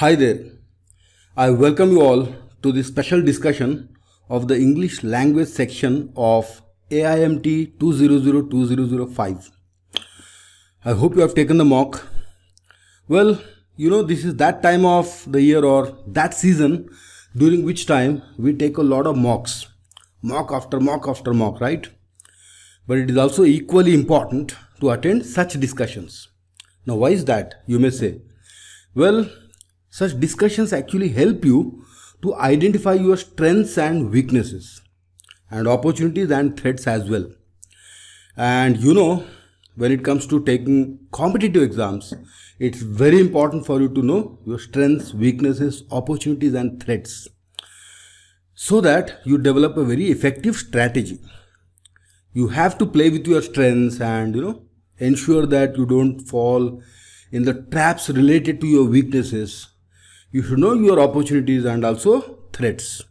Hi there. I welcome you all to this special discussion of the English language section of AIMT 200-2005. I hope you have taken the mock. Well, you know, this is that time of the year or that season during which time we take a lot of mocks. Mock after mock after mock, right? But it is also equally important to attend such discussions. Now, why is that? You may say. Well, such discussions actually help you to identify your strengths and weaknesses and opportunities and threats as well. And you know, when it comes to taking competitive exams, it's very important for you to know your strengths, weaknesses, opportunities, and threats so that you develop a very effective strategy. You have to play with your strengths and you know, ensure that you don't fall in the traps related to your weaknesses you should know your opportunities and also threats.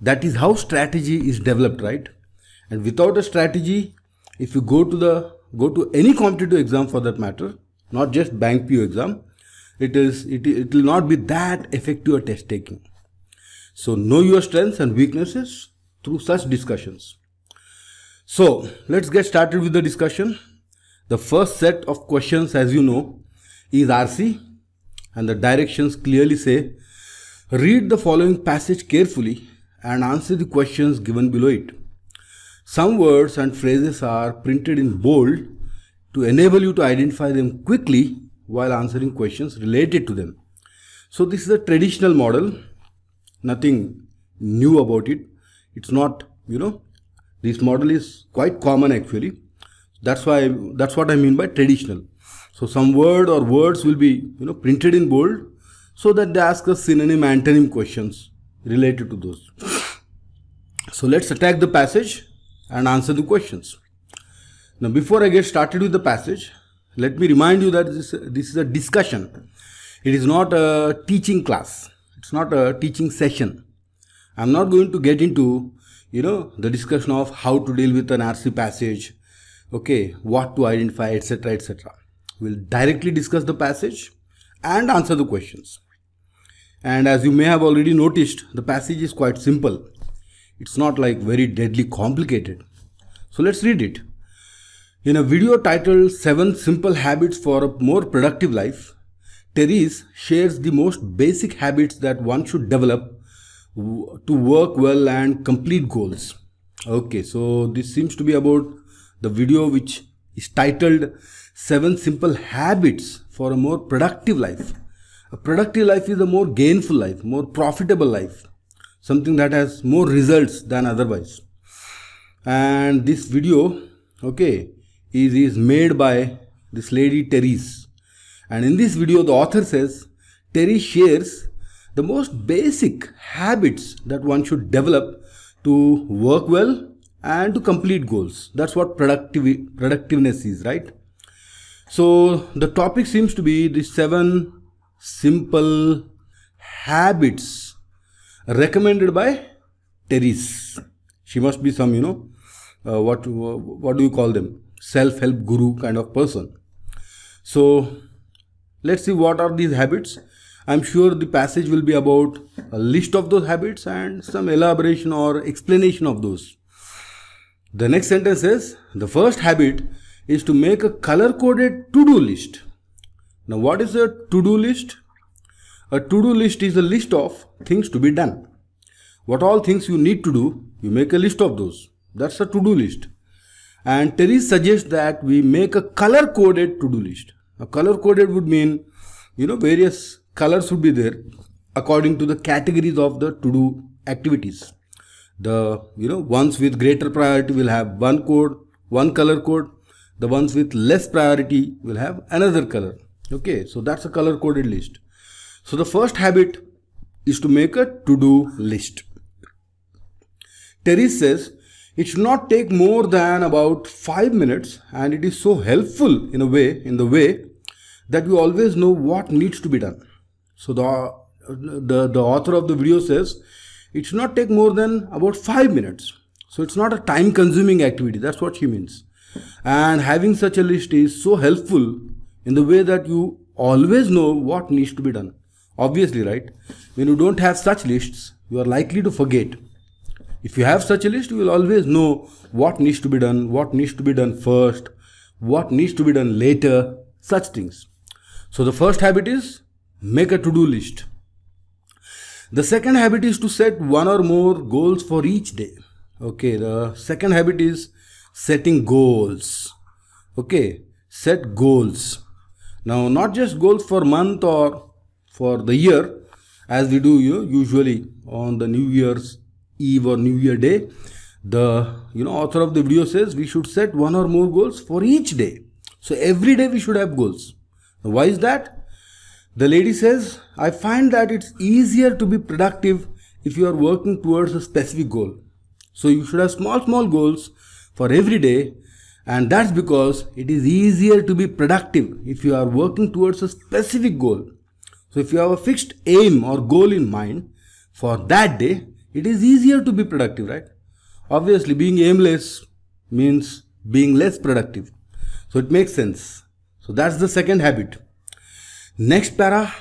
That is how strategy is developed, right? And without a strategy, if you go to the go to any competitive exam for that matter, not just bank P.O. exam, it is it, it will not be that effective a test taking. So know your strengths and weaknesses through such discussions. So let's get started with the discussion. The first set of questions, as you know, is RC and the directions clearly say read the following passage carefully and answer the questions given below it. Some words and phrases are printed in bold to enable you to identify them quickly while answering questions related to them. So this is a traditional model, nothing new about it. It's not, you know, this model is quite common actually. That's why, that's what I mean by traditional. So some word or words will be you know printed in bold so that they ask us synonym antonym questions related to those. So let's attack the passage and answer the questions. Now before I get started with the passage, let me remind you that this, this is a discussion. It is not a teaching class. It's not a teaching session. I'm not going to get into you know the discussion of how to deal with an RC passage, okay, what to identify, etc. etc. We'll directly discuss the passage and answer the questions. And as you may have already noticed, the passage is quite simple. It's not like very deadly complicated. So let's read it. In a video titled 7 Simple Habits for a More Productive Life, Therese shares the most basic habits that one should develop to work well and complete goals. Okay, so this seems to be about the video which is titled seven simple habits for a more productive life. A productive life is a more gainful life, more profitable life, something that has more results than otherwise. And this video, okay, is, is made by this lady Therese. And in this video, the author says Terry shares the most basic habits that one should develop to work well and to complete goals. That's what productive, productiveness is, right? So the topic seems to be the seven simple habits recommended by Therese. She must be some, you know, uh, what what do you call them? Self-help guru kind of person. So let's see what are these habits. I'm sure the passage will be about a list of those habits and some elaboration or explanation of those. The next sentence is the first habit is to make a color coded to-do list. Now what is a to-do list? A to-do list is a list of things to be done. What all things you need to do, you make a list of those. That's a to-do list. And Terry suggests that we make a color coded to-do list. A color coded would mean, you know, various colors would be there according to the categories of the to-do activities. The, you know, ones with greater priority will have one code, one color code the ones with less priority will have another color. Okay, so that's a color coded list. So the first habit is to make a to-do list. Terry says it should not take more than about 5 minutes and it is so helpful in a way, in the way that you always know what needs to be done. So the, the, the author of the video says it should not take more than about 5 minutes. So it's not a time consuming activity. That's what she means and having such a list is so helpful in the way that you always know what needs to be done obviously right when you don't have such lists you are likely to forget if you have such a list you will always know what needs to be done what needs to be done first what needs to be done later such things so the first habit is make a to-do list the second habit is to set one or more goals for each day okay the second habit is setting goals okay set goals now not just goals for month or for the year as we do you usually on the new year's eve or new year day the you know author of the video says we should set one or more goals for each day so every day we should have goals now why is that the lady says i find that it's easier to be productive if you are working towards a specific goal so you should have small small goals for every day and that's because it is easier to be productive if you are working towards a specific goal. So if you have a fixed aim or goal in mind for that day, it is easier to be productive, right? Obviously, being aimless means being less productive. So it makes sense. So that's the second habit. Next para,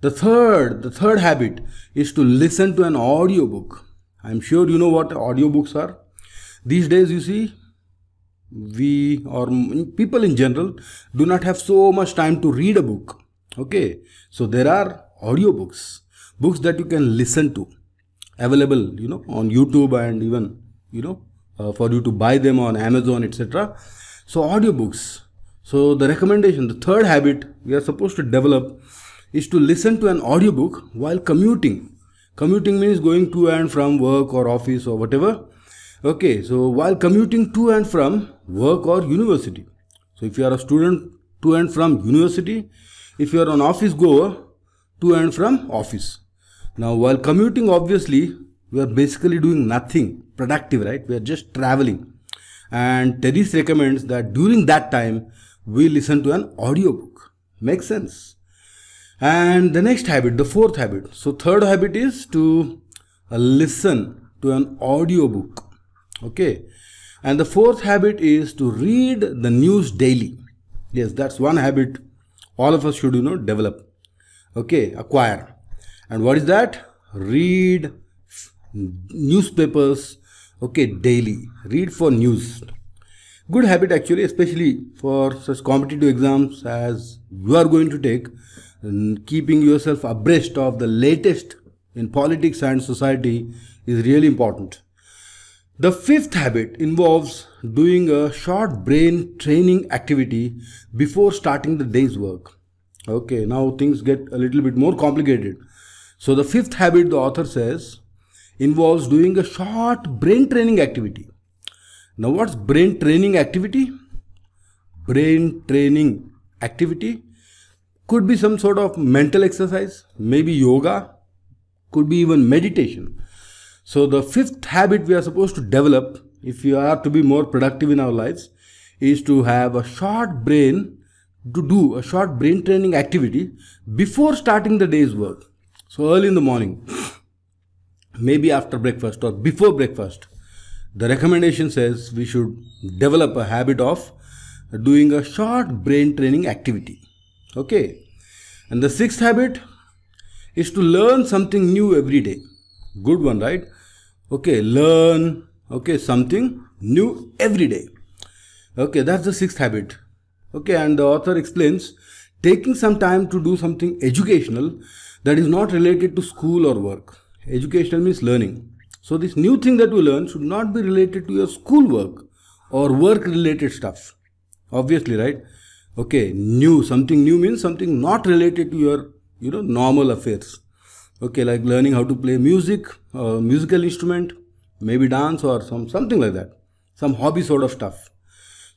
the third, the third habit is to listen to an audiobook. I'm sure you know what audiobooks are these days you see we or people in general do not have so much time to read a book okay so there are audiobooks books that you can listen to available you know on youtube and even you know uh, for you to buy them on amazon etc so audiobooks so the recommendation the third habit we are supposed to develop is to listen to an audiobook while commuting commuting means going to and from work or office or whatever Okay, so while commuting to and from work or university. So if you are a student to and from university, if you are an office goer to and from office. Now while commuting obviously we are basically doing nothing productive right we are just traveling and Therese recommends that during that time we listen to an audiobook makes sense and the next habit the fourth habit so third habit is to listen to an audiobook Okay. And the fourth habit is to read the news daily. Yes, that's one habit all of us should, you know, develop. Okay, acquire. And what is that? Read newspapers, okay, daily. Read for news. Good habit actually, especially for such competitive exams as you are going to take, keeping yourself abreast of the latest in politics and society is really important. The fifth habit involves doing a short brain training activity before starting the day's work. Okay, now things get a little bit more complicated. So, the fifth habit, the author says, involves doing a short brain training activity. Now, what's brain training activity? Brain training activity could be some sort of mental exercise, maybe yoga, could be even meditation so the fifth habit we are supposed to develop if you are to be more productive in our lives is to have a short brain to do a short brain training activity before starting the day's work. So early in the morning, maybe after breakfast or before breakfast, the recommendation says we should develop a habit of doing a short brain training activity. Okay. And the sixth habit is to learn something new every day good one right okay learn okay something new every day okay that's the sixth habit okay and the author explains taking some time to do something educational that is not related to school or work educational means learning so this new thing that you learn should not be related to your school work or work related stuff obviously right okay new something new means something not related to your you know normal affairs okay like learning how to play music uh, musical instrument maybe dance or some something like that some hobby sort of stuff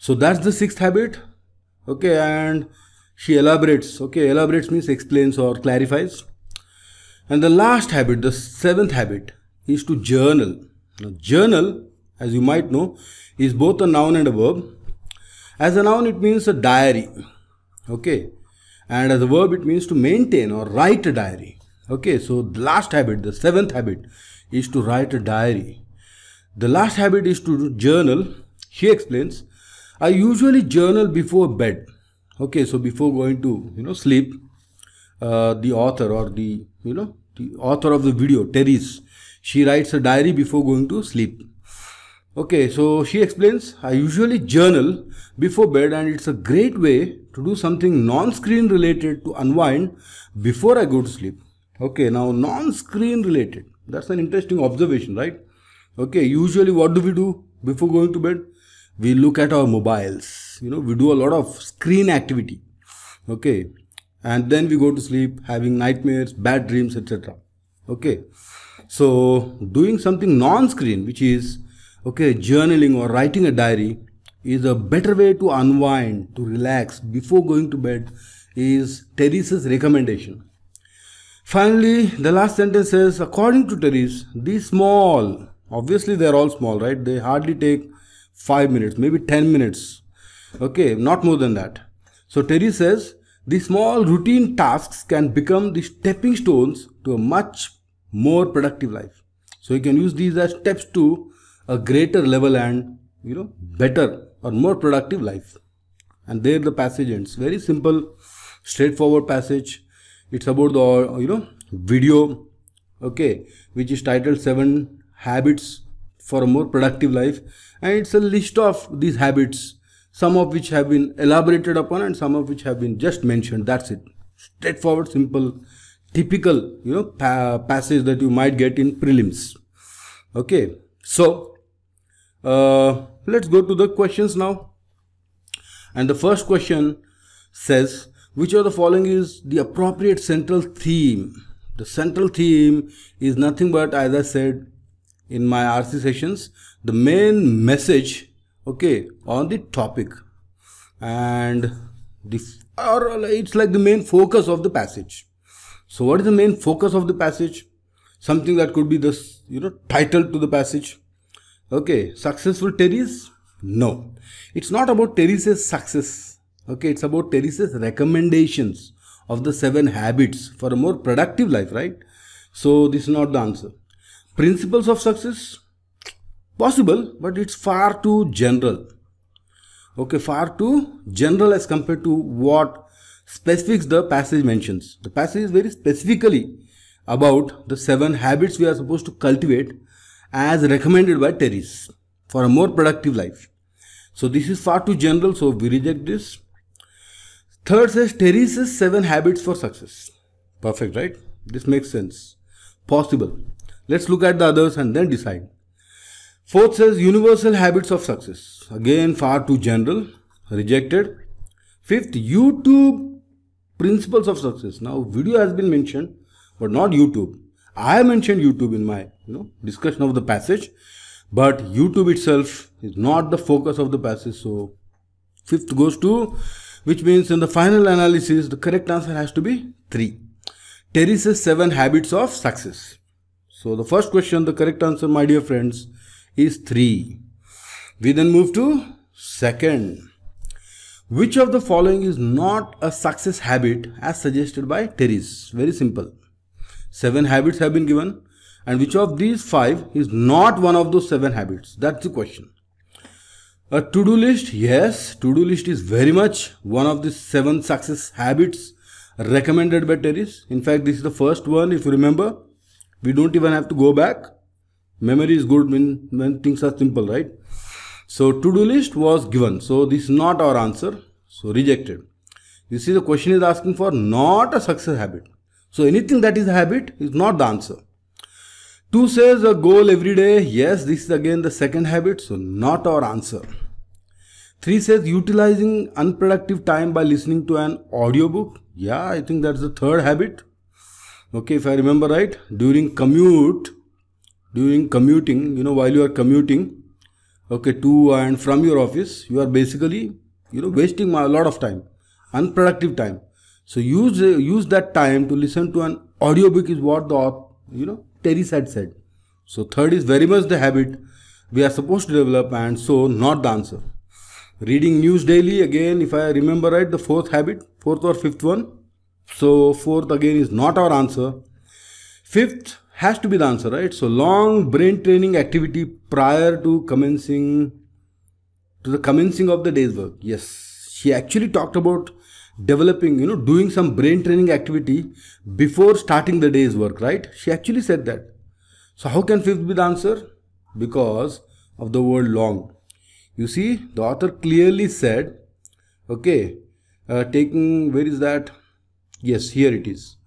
so that's the sixth habit okay and she elaborates okay elaborates means explains or clarifies and the last habit the seventh habit is to journal now, journal as you might know is both a noun and a verb as a noun it means a diary okay and as a verb it means to maintain or write a diary okay so the last habit the seventh habit is to write a diary the last habit is to journal he explains i usually journal before bed okay so before going to you know sleep uh, the author or the you know the author of the video terry's she writes a diary before going to sleep okay so she explains i usually journal before bed and it's a great way to do something non-screen related to unwind before i go to sleep Okay, now non-screen related. That's an interesting observation, right? Okay, usually what do we do before going to bed? We look at our mobiles. You know, we do a lot of screen activity. Okay, and then we go to sleep having nightmares, bad dreams, etc. Okay, so doing something non-screen, which is okay, journaling or writing a diary, is a better way to unwind, to relax before going to bed, is Teresa's recommendation. Finally, the last sentence says, according to Terry, these small, obviously they are all small, right? They hardly take 5 minutes, maybe 10 minutes. Okay, not more than that. So Terry says, these small routine tasks can become the stepping stones to a much more productive life. So you can use these as steps to a greater level and, you know, better or more productive life. And there the passage ends. Very simple, straightforward passage it's about the you know video okay which is titled seven habits for a more productive life and it's a list of these habits some of which have been elaborated upon and some of which have been just mentioned that's it straightforward simple typical you know pa passage that you might get in prelims okay so uh, let's go to the questions now and the first question says which of the following is the appropriate central theme? The central theme is nothing but, as I said in my RC sessions, the main message, okay, on the topic. And the, or it's like the main focus of the passage. So what is the main focus of the passage? Something that could be this, you know, title to the passage. Okay, successful Terry's? No. It's not about Terry's success Okay, it's about Teresa's recommendations of the seven habits for a more productive life, right? So this is not the answer. Principles of success? Possible, but it's far too general. Okay, far too general as compared to what specifics the passage mentions. The passage is very specifically about the seven habits we are supposed to cultivate as recommended by Terry's for a more productive life. So this is far too general, so we reject this. Third says Teresa's seven habits for success. Perfect, right? This makes sense. Possible. Let's look at the others and then decide. Fourth says universal habits of success. Again, far too general. Rejected. Fifth, YouTube principles of success. Now, video has been mentioned, but not YouTube. I mentioned YouTube in my you know discussion of the passage, but YouTube itself is not the focus of the passage. So, fifth goes to which means in the final analysis, the correct answer has to be 3. Terry's 7 habits of success. So the first question, the correct answer, my dear friends, is 3. We then move to second. Which of the following is not a success habit as suggested by Terry's? Very simple. Seven habits have been given and which of these five is not one of those seven habits? That's the question. A to-do list, yes, to-do list is very much one of the seven success habits recommended by Terry's. In fact, this is the first one, if you remember. We don't even have to go back. Memory is good when, when things are simple, right? So, to-do list was given. So, this is not our answer. So, rejected. You see, the question is asking for not a success habit. So, anything that is a habit is not the answer. 2 says a goal every day. Yes, this is again the second habit, so not our answer. 3 says utilizing unproductive time by listening to an audiobook. Yeah, I think that's the third habit. Okay, if I remember right, during commute, during commuting, you know, while you are commuting, okay, to and from your office, you are basically, you know, wasting a lot of time, unproductive time. So use use that time to listen to an audiobook is what the you know Terry said. So third is very much the habit we are supposed to develop and so not the answer. Reading news daily again if I remember right the fourth habit, fourth or fifth one. So fourth again is not our answer. Fifth has to be the answer right. So long brain training activity prior to commencing to the commencing of the day's work. Yes, she actually talked about developing, you know, doing some brain training activity before starting the day's work, right? She actually said that. So how can fifth be the answer? Because of the word long. You see, the author clearly said, okay, uh, taking, where is that? Yes, here it is.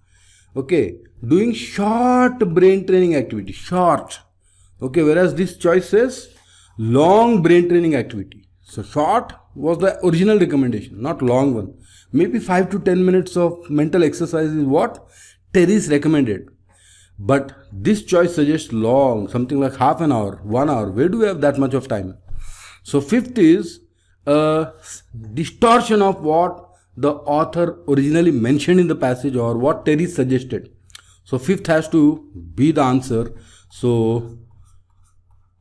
Okay, doing short brain training activity, short. Okay, whereas this choice says long brain training activity. So short was the original recommendation, not long one maybe 5 to 10 minutes of mental exercise is what Terry's recommended. But this choice suggests long, something like half an hour, one hour. Where do we have that much of time? So, fifth is a distortion of what the author originally mentioned in the passage or what Terry suggested. So, fifth has to be the answer. So,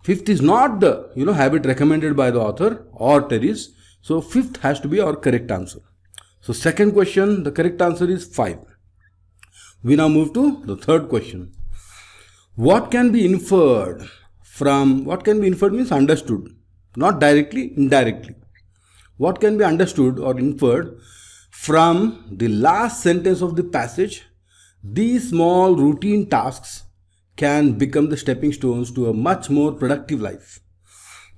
fifth is not the you know habit recommended by the author or Terry's. So, fifth has to be our correct answer. So second question, the correct answer is 5. We now move to the third question. What can be inferred from, what can be inferred means understood, not directly, indirectly. What can be understood or inferred from the last sentence of the passage, these small routine tasks can become the stepping stones to a much more productive life.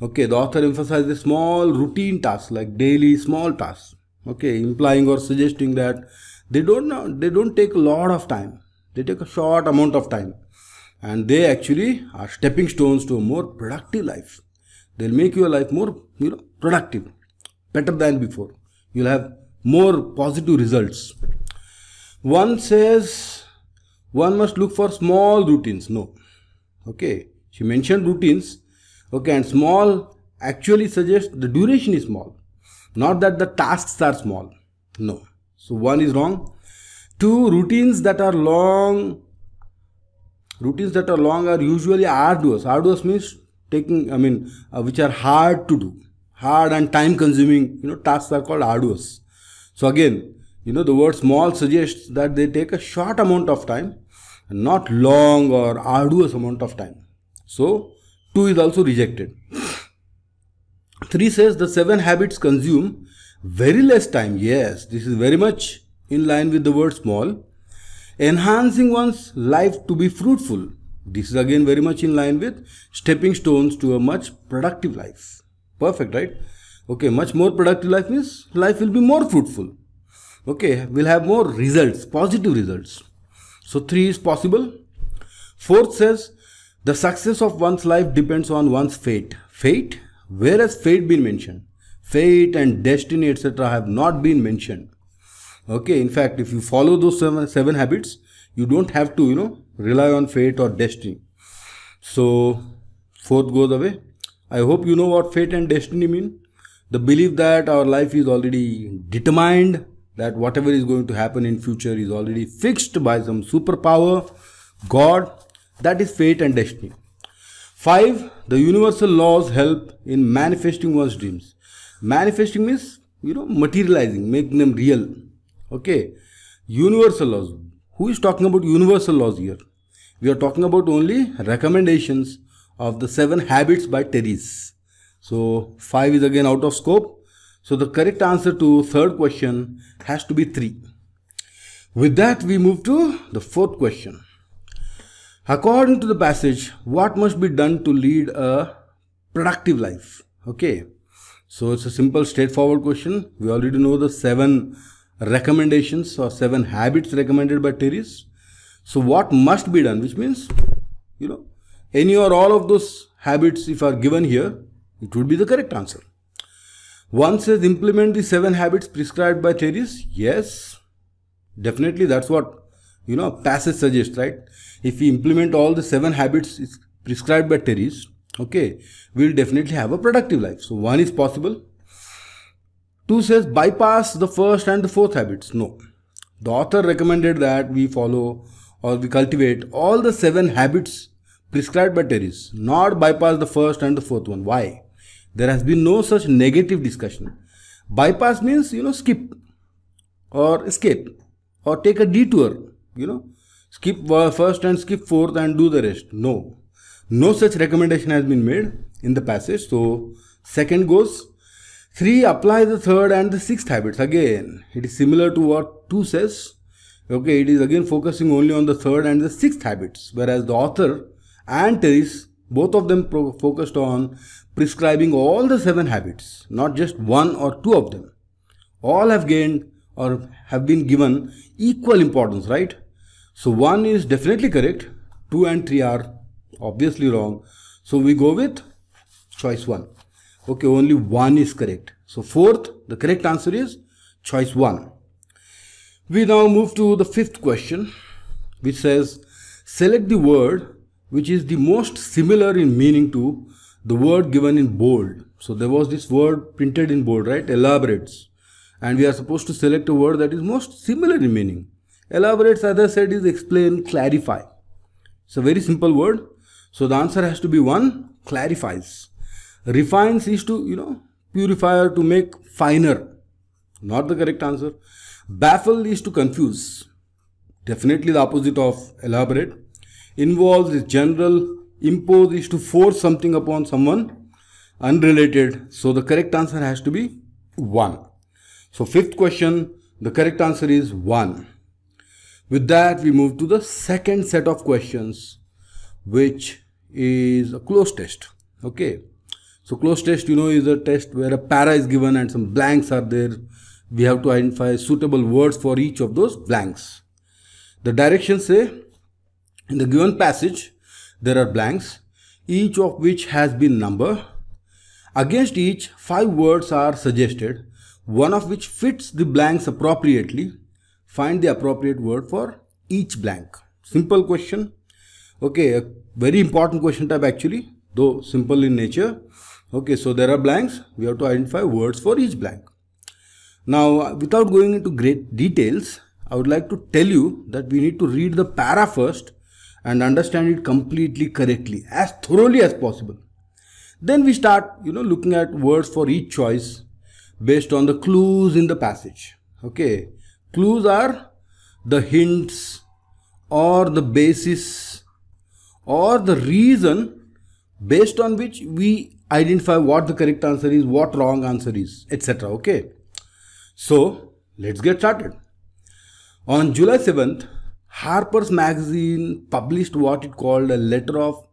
Okay, the author emphasizes small routine tasks like daily small tasks okay implying or suggesting that they don't know they don't take a lot of time they take a short amount of time and they actually are stepping stones to a more productive life they'll make your life more you know productive better than before you'll have more positive results one says one must look for small routines no okay she mentioned routines okay and small actually suggests the duration is small not that the tasks are small. No. So one is wrong. Two, routines that are long. Routines that are long are usually arduous. Arduous means taking, I mean, uh, which are hard to do. Hard and time consuming, you know, tasks are called arduous. So again, you know, the word small suggests that they take a short amount of time, not long or arduous amount of time. So, 2 is also rejected. 3 says the 7 habits consume very less time. Yes, this is very much in line with the word small. Enhancing one's life to be fruitful. This is again very much in line with stepping stones to a much productive life. Perfect, right? Okay, much more productive life means life will be more fruitful. Okay, we'll have more results, positive results. So, three is possible. Fourth says the success of one's life depends on one's fate. Fate Whereas fate been mentioned? Fate and destiny, etc. have not been mentioned. Okay, in fact, if you follow those seven, seven habits, you don't have to, you know, rely on fate or destiny. So, fourth goes away. I hope you know what fate and destiny mean. The belief that our life is already determined, that whatever is going to happen in future is already fixed by some superpower, God, that is fate and destiny. 5. The universal laws help in manifesting one's dreams. Manifesting means, you know, materializing, making them real. Okay. Universal laws. Who is talking about universal laws here? We are talking about only recommendations of the 7 habits by Terry's. So, 5 is again out of scope. So, the correct answer to third question has to be 3. With that, we move to the fourth question. According to the passage, what must be done to lead a productive life? Okay, so it's a simple, straightforward question. We already know the seven recommendations or seven habits recommended by Terry's. So, what must be done, which means, you know, any or all of those habits, if are given here, it would be the correct answer. One says implement the seven habits prescribed by Terry's. Yes, definitely that's what you know passage suggests right if we implement all the seven habits prescribed by Terry's okay we'll definitely have a productive life so one is possible two says bypass the first and the fourth habits no the author recommended that we follow or we cultivate all the seven habits prescribed by Terry's not bypass the first and the fourth one why there has been no such negative discussion bypass means you know skip or escape or take a detour you know, skip first and skip fourth and do the rest. No. No such recommendation has been made in the passage. So, second goes. 3. Apply the third and the sixth habits. Again, it is similar to what 2 says. Okay, it is again focusing only on the third and the sixth habits. Whereas the author and Teres, both of them focused on prescribing all the seven habits, not just one or two of them. All have gained or have been given equal importance, right? So 1 is definitely correct. 2 and 3 are obviously wrong. So we go with choice 1. Okay, only 1 is correct. So fourth, the correct answer is choice 1. We now move to the fifth question which says select the word which is the most similar in meaning to the word given in bold. So there was this word printed in bold, right? Elaborates. And we are supposed to select a word that is most similar in meaning. Elaborates, as I said, is explain, clarify. It's a very simple word. So the answer has to be one, clarifies. Refines is to, you know, purify or to make finer. Not the correct answer. Baffle is to confuse. Definitely the opposite of elaborate. Involves is general. Impose is to force something upon someone unrelated. So the correct answer has to be 1. So fifth question, the correct answer is 1. With that, we move to the second set of questions, which is a close test. Okay. So close test, you know, is a test where a para is given and some blanks are there. We have to identify suitable words for each of those blanks. The directions say, in the given passage, there are blanks, each of which has been number. Against each, five words are suggested, one of which fits the blanks appropriately Find the appropriate word for each blank. Simple question. Okay, a very important question type actually, though simple in nature. Okay, so there are blanks. We have to identify words for each blank. Now, without going into great details, I would like to tell you that we need to read the para first and understand it completely correctly, as thoroughly as possible. Then we start, you know, looking at words for each choice based on the clues in the passage. Okay, Clues are the hints or the basis or the reason based on which we identify what the correct answer is, what wrong answer is, etc. Okay. So let's get started. On July 7th, Harper's Magazine published what it called a letter of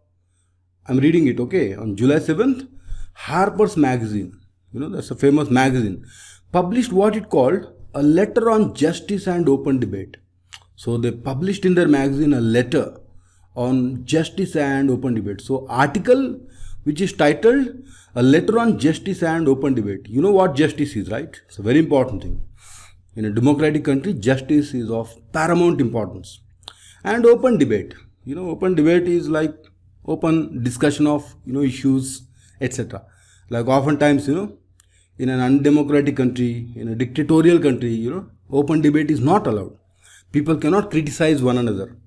I'm reading it, okay. On July 7th, Harper's Magazine, you know, that's a famous magazine, published what it called a letter on justice and open debate. So they published in their magazine a letter on justice and open debate. So article which is titled a letter on justice and open debate. You know what justice is, right? It's a very important thing. In a democratic country, justice is of paramount importance. And open debate. You know, open debate is like open discussion of, you know, issues, etc. Like oftentimes, you know, in an undemocratic country, in a dictatorial country, you know, open debate is not allowed. People cannot criticize one another.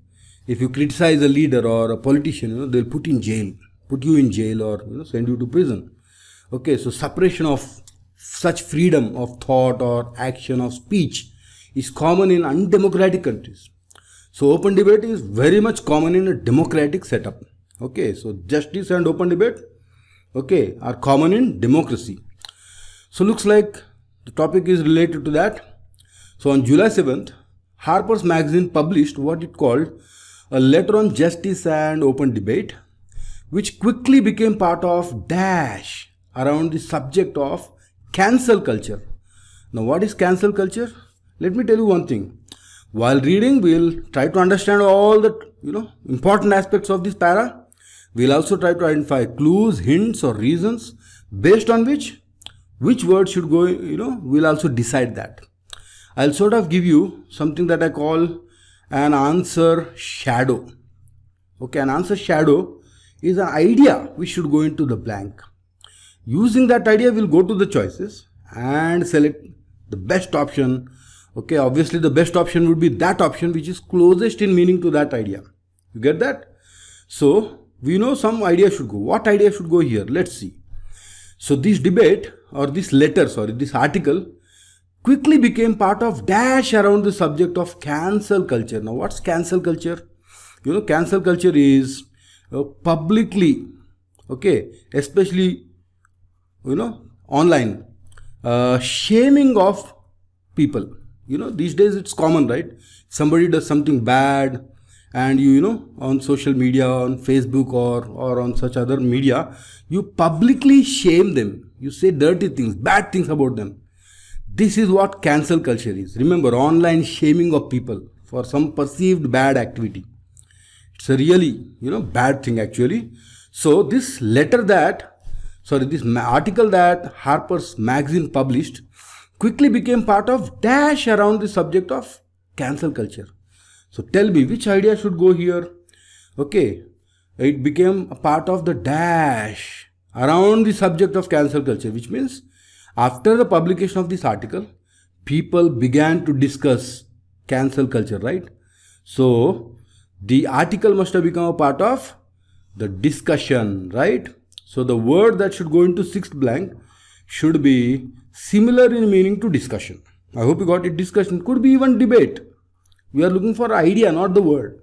If you criticize a leader or a politician, you know, they'll put in jail, put you in jail or you know, send you to prison. Okay, so suppression of such freedom of thought or action of speech is common in undemocratic countries. So open debate is very much common in a democratic setup. Okay, so justice and open debate, okay, are common in democracy. So looks like the topic is related to that. So on July 7th, Harper's Magazine published what it called a letter on justice and open debate, which quickly became part of dash around the subject of cancel culture. Now what is cancel culture? Let me tell you one thing. While reading, we'll try to understand all the you know important aspects of this para. We'll also try to identify clues, hints or reasons based on which which word should go you know we'll also decide that i'll sort of give you something that i call an answer shadow okay an answer shadow is an idea we should go into the blank using that idea we'll go to the choices and select the best option okay obviously the best option would be that option which is closest in meaning to that idea you get that so we know some idea should go what idea should go here let's see so this debate or this letter, sorry, this article quickly became part of dash around the subject of cancel culture. Now what's cancel culture? You know, cancel culture is uh, publicly, okay, especially, you know, online, uh, shaming of people. You know, these days it's common, right? Somebody does something bad and you you know on social media on facebook or or on such other media you publicly shame them you say dirty things bad things about them this is what cancel culture is remember online shaming of people for some perceived bad activity it's a really you know bad thing actually so this letter that sorry this article that harper's magazine published quickly became part of dash around the subject of cancel culture so tell me which idea should go here. Okay, it became a part of the dash around the subject of cancel culture, which means after the publication of this article, people began to discuss cancel culture, right? So the article must have become a part of the discussion, right? So the word that should go into sixth blank should be similar in meaning to discussion. I hope you got it. Discussion could be even debate. We are looking for idea, not the word.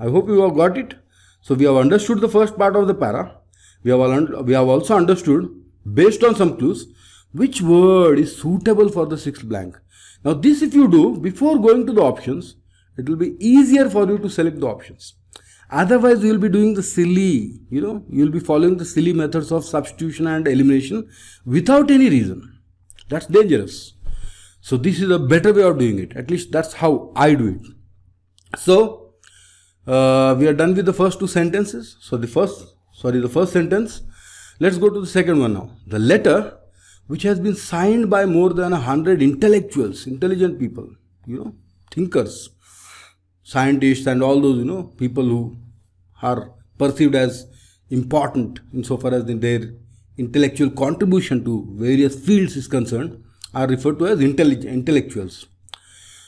I hope you have got it. So we have understood the first part of the para. We have, we have also understood, based on some clues, which word is suitable for the sixth blank. Now this if you do, before going to the options, it will be easier for you to select the options. Otherwise, you will be doing the silly, you know, you will be following the silly methods of substitution and elimination without any reason. That's dangerous. So this is a better way of doing it. At least that's how I do it. So uh, we are done with the first two sentences. So the first, sorry, the first sentence. Let's go to the second one now. The letter which has been signed by more than a hundred intellectuals, intelligent people, you know, thinkers, scientists and all those, you know, people who are perceived as important insofar as their intellectual contribution to various fields is concerned are referred to as intellectuals.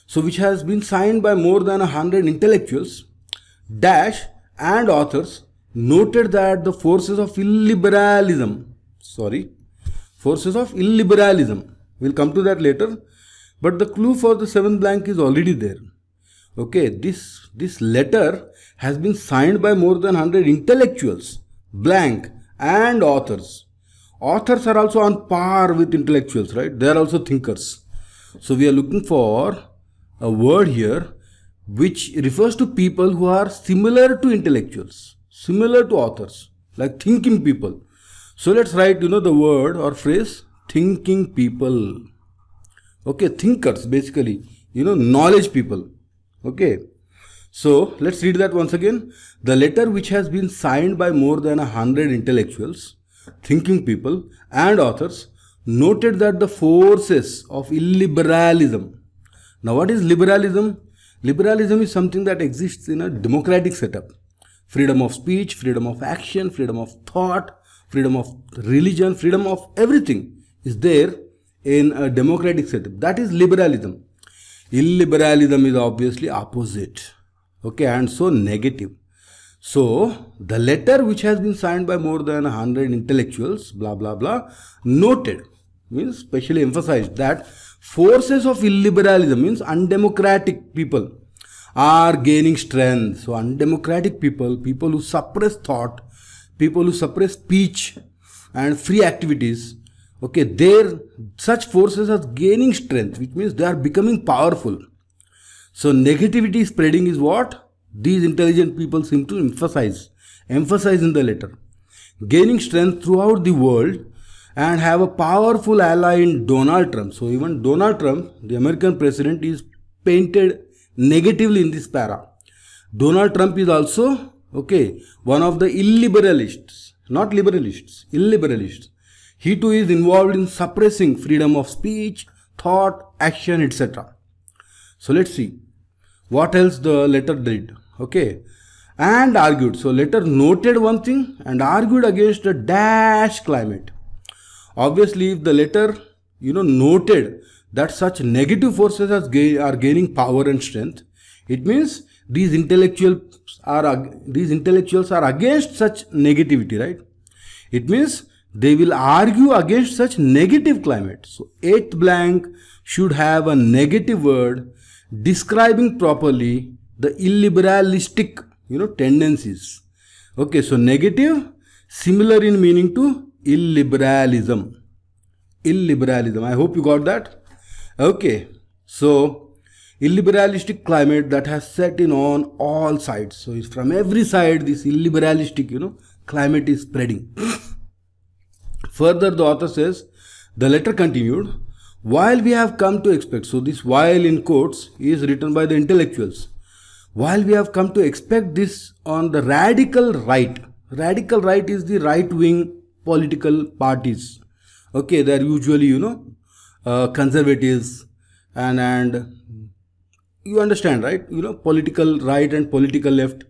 So which has been signed by more than 100 intellectuals, Dash and authors noted that the forces of illiberalism, sorry, forces of illiberalism, we'll come to that later, but the clue for the seventh blank is already there. Okay, this, this letter has been signed by more than 100 intellectuals, blank and authors authors are also on par with intellectuals, right? They are also thinkers. So we are looking for a word here which refers to people who are similar to intellectuals, similar to authors, like thinking people. So let's write, you know, the word or phrase thinking people. Okay, thinkers basically, you know, knowledge people. Okay. So let's read that once again. The letter which has been signed by more than a hundred intellectuals thinking people and authors noted that the forces of illiberalism. Now, what is liberalism? Liberalism is something that exists in a democratic setup. Freedom of speech, freedom of action, freedom of thought, freedom of religion, freedom of everything is there in a democratic setup. That is liberalism. Illiberalism is obviously opposite. Okay, and so negative. So, the letter which has been signed by more than 100 intellectuals, blah, blah, blah, noted, means specially emphasized that forces of illiberalism, means undemocratic people, are gaining strength. So, undemocratic people, people who suppress thought, people who suppress speech and free activities, okay, their such forces are gaining strength, which means they are becoming powerful. So, negativity spreading is what? These intelligent people seem to emphasize, emphasize in the letter. Gaining strength throughout the world and have a powerful ally in Donald Trump. So even Donald Trump, the American president, is painted negatively in this para. Donald Trump is also, okay, one of the illiberalists, not liberalists, illiberalists. He too is involved in suppressing freedom of speech, thought, action, etc. So let's see what else the letter did okay and argued so later noted one thing and argued against the dash climate obviously if the letter you know noted that such negative forces are gaining power and strength it means these intellectuals are these intellectuals are against such negativity right it means they will argue against such negative climate so eighth blank should have a negative word describing properly the illiberalistic you know tendencies okay so negative similar in meaning to illiberalism illiberalism i hope you got that okay so illiberalistic climate that has set in on all sides so it's from every side this illiberalistic you know climate is spreading further the author says the letter continued while we have come to expect so this while in quotes is written by the intellectuals while we have come to expect this on the radical right, radical right is the right wing political parties. Okay, they are usually, you know, uh, conservatives and, and you understand, right? You know, political right and political left.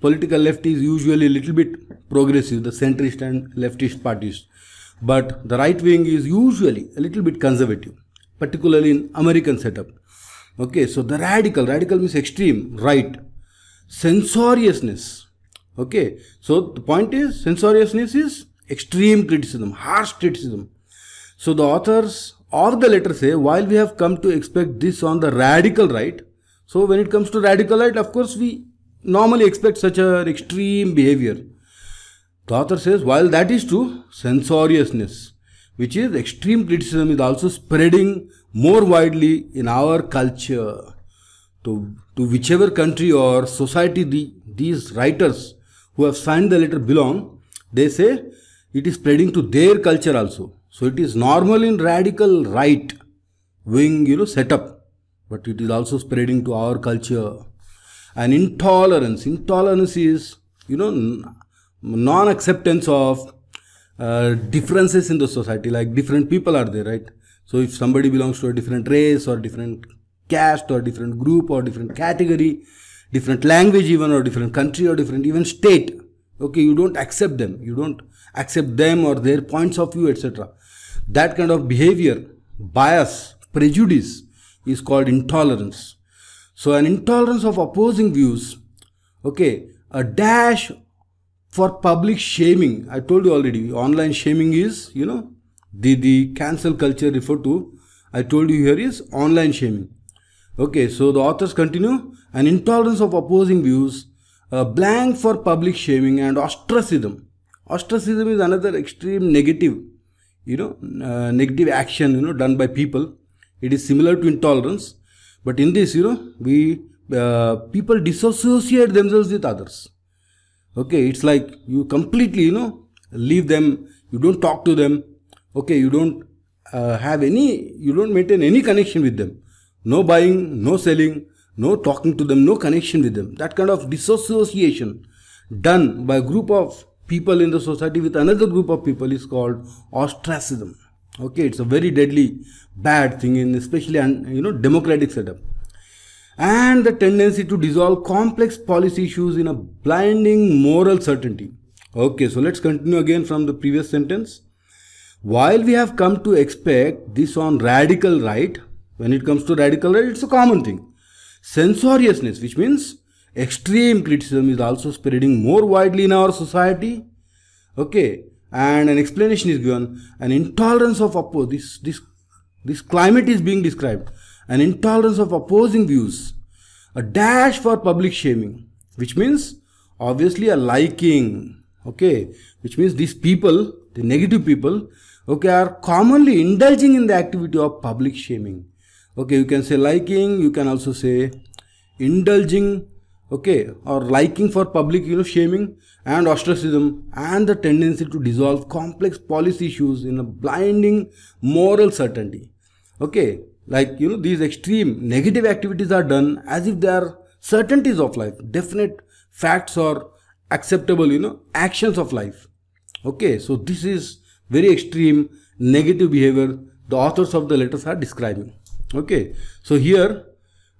Political left is usually a little bit progressive, the centrist and leftist parties. But the right wing is usually a little bit conservative, particularly in American setup. Okay, so the radical, radical means extreme, right. Censoriousness. Okay, so the point is censoriousness is extreme criticism, harsh criticism. So the authors of the letter say, while we have come to expect this on the radical right, so when it comes to radical right, of course, we normally expect such an extreme behavior. The author says, while that is true, censoriousness, which is extreme criticism, is also spreading more widely in our culture. To, to whichever country or society the, these writers who have signed the letter belong, they say it is spreading to their culture also. So it is normal in radical right wing, you know, setup, but it is also spreading to our culture. And intolerance, intolerance is, you know, non-acceptance of uh, differences in the society, like different people are there, right? So if somebody belongs to a different race or different caste or different group or different category, different language even or different country or different even state, okay, you don't accept them. You don't accept them or their points of view, etc. That kind of behavior, bias, prejudice is called intolerance. So an intolerance of opposing views, okay, a dash for public shaming. I told you already, online shaming is, you know, the the cancel culture referred to i told you here is online shaming okay so the authors continue an intolerance of opposing views a blank for public shaming and ostracism ostracism is another extreme negative you know uh, negative action you know done by people it is similar to intolerance but in this you know we uh, people disassociate themselves with others okay it's like you completely you know leave them you don't talk to them okay you don't uh, have any you don't maintain any connection with them no buying no selling no talking to them no connection with them that kind of disassociation done by a group of people in the society with another group of people is called ostracism okay it's a very deadly bad thing in especially and you know democratic setup and the tendency to dissolve complex policy issues in a blinding moral certainty okay so let's continue again from the previous sentence while we have come to expect this on radical right, when it comes to radical right, it's a common thing. Censoriousness, which means extreme criticism is also spreading more widely in our society. Okay, and an explanation is given. An intolerance of oppose this this this climate is being described. An intolerance of opposing views. A dash for public shaming, which means obviously a liking. Okay, which means these people, the negative people, okay are commonly indulging in the activity of public shaming okay you can say liking you can also say indulging okay or liking for public you know shaming and ostracism and the tendency to dissolve complex policy issues in a blinding moral certainty okay like you know these extreme negative activities are done as if they are certainties of life definite facts or acceptable you know actions of life okay so this is very extreme negative behavior the authors of the letters are describing. Okay, so here,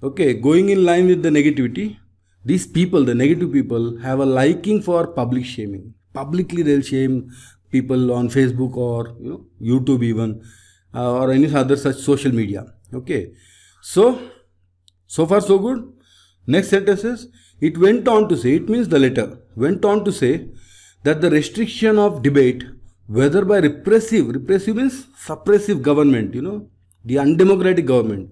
okay, going in line with the negativity, these people, the negative people, have a liking for public shaming. Publicly, they'll shame people on Facebook or you know YouTube even uh, or any other such social media. Okay, so so far so good. Next sentence is it went on to say it means the letter went on to say that the restriction of debate whether by repressive, repressive means suppressive government, you know, the undemocratic government.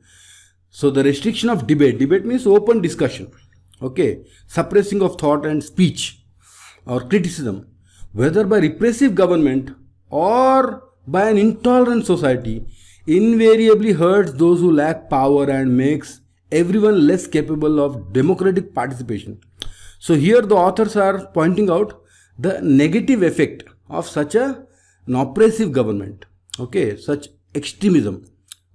So the restriction of debate, debate means open discussion, okay, suppressing of thought and speech or criticism, whether by repressive government or by an intolerant society, invariably hurts those who lack power and makes everyone less capable of democratic participation. So here the authors are pointing out the negative effect of such a an oppressive government, okay, such extremism,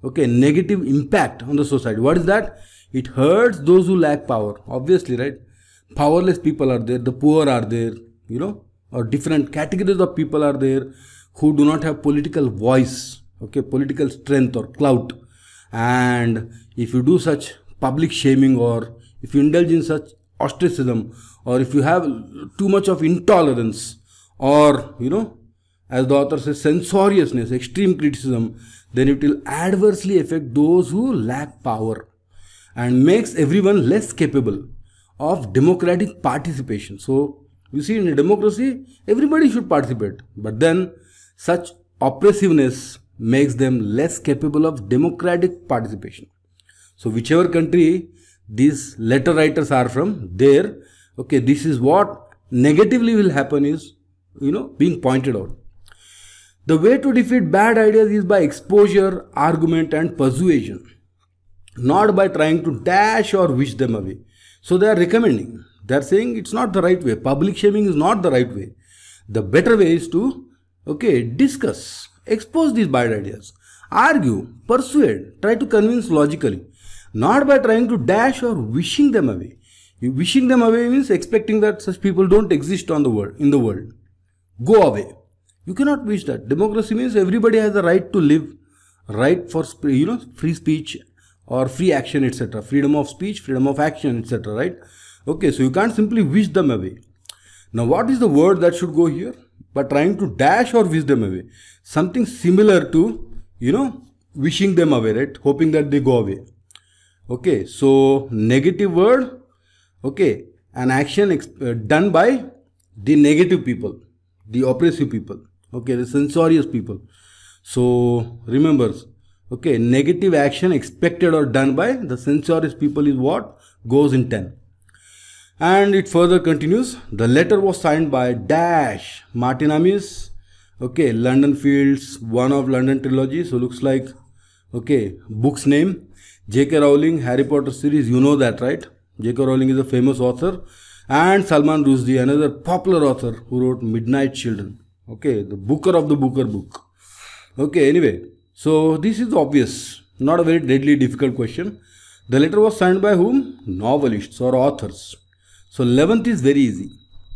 okay, negative impact on the society. What is that? It hurts those who lack power, obviously, right? Powerless people are there, the poor are there, you know, or different categories of people are there who do not have political voice, okay, political strength or clout. And if you do such public shaming or if you indulge in such ostracism or if you have too much of intolerance or, you know, as the author says, censoriousness, extreme criticism, then it will adversely affect those who lack power and makes everyone less capable of democratic participation. So, you see, in a democracy, everybody should participate, but then such oppressiveness makes them less capable of democratic participation. So, whichever country these letter writers are from, there, okay, this is what negatively will happen is, you know, being pointed out. The way to defeat bad ideas is by exposure, argument, and persuasion, not by trying to dash or wish them away. So they are recommending, they are saying it's not the right way. Public shaming is not the right way. The better way is to, okay, discuss, expose these bad ideas, argue, persuade, try to convince logically, not by trying to dash or wishing them away. Wishing them away means expecting that such people don't exist on the world, in the world. Go away you cannot wish that. Democracy means everybody has the right to live, right for you know free speech or free action, etc. Freedom of speech, freedom of action, etc. Right? Okay, so you can't simply wish them away. Now, what is the word that should go here? But trying to dash or wish them away. Something similar to, you know, wishing them away, right? Hoping that they go away. Okay, so negative word, okay, an action done by the negative people, the oppressive people okay the censorious people so remembers okay negative action expected or done by the censorious people is what goes in 10 and it further continues the letter was signed by dash martin amis okay london fields one of london trilogy so looks like okay book's name jk rowling harry potter series you know that right jk rowling is a famous author and salman rushdie another popular author who wrote midnight children Okay, the Booker of the Booker book. Okay, anyway, so this is obvious, not a very deadly difficult question. The letter was signed by whom? Novelists or authors. So 11th is very easy.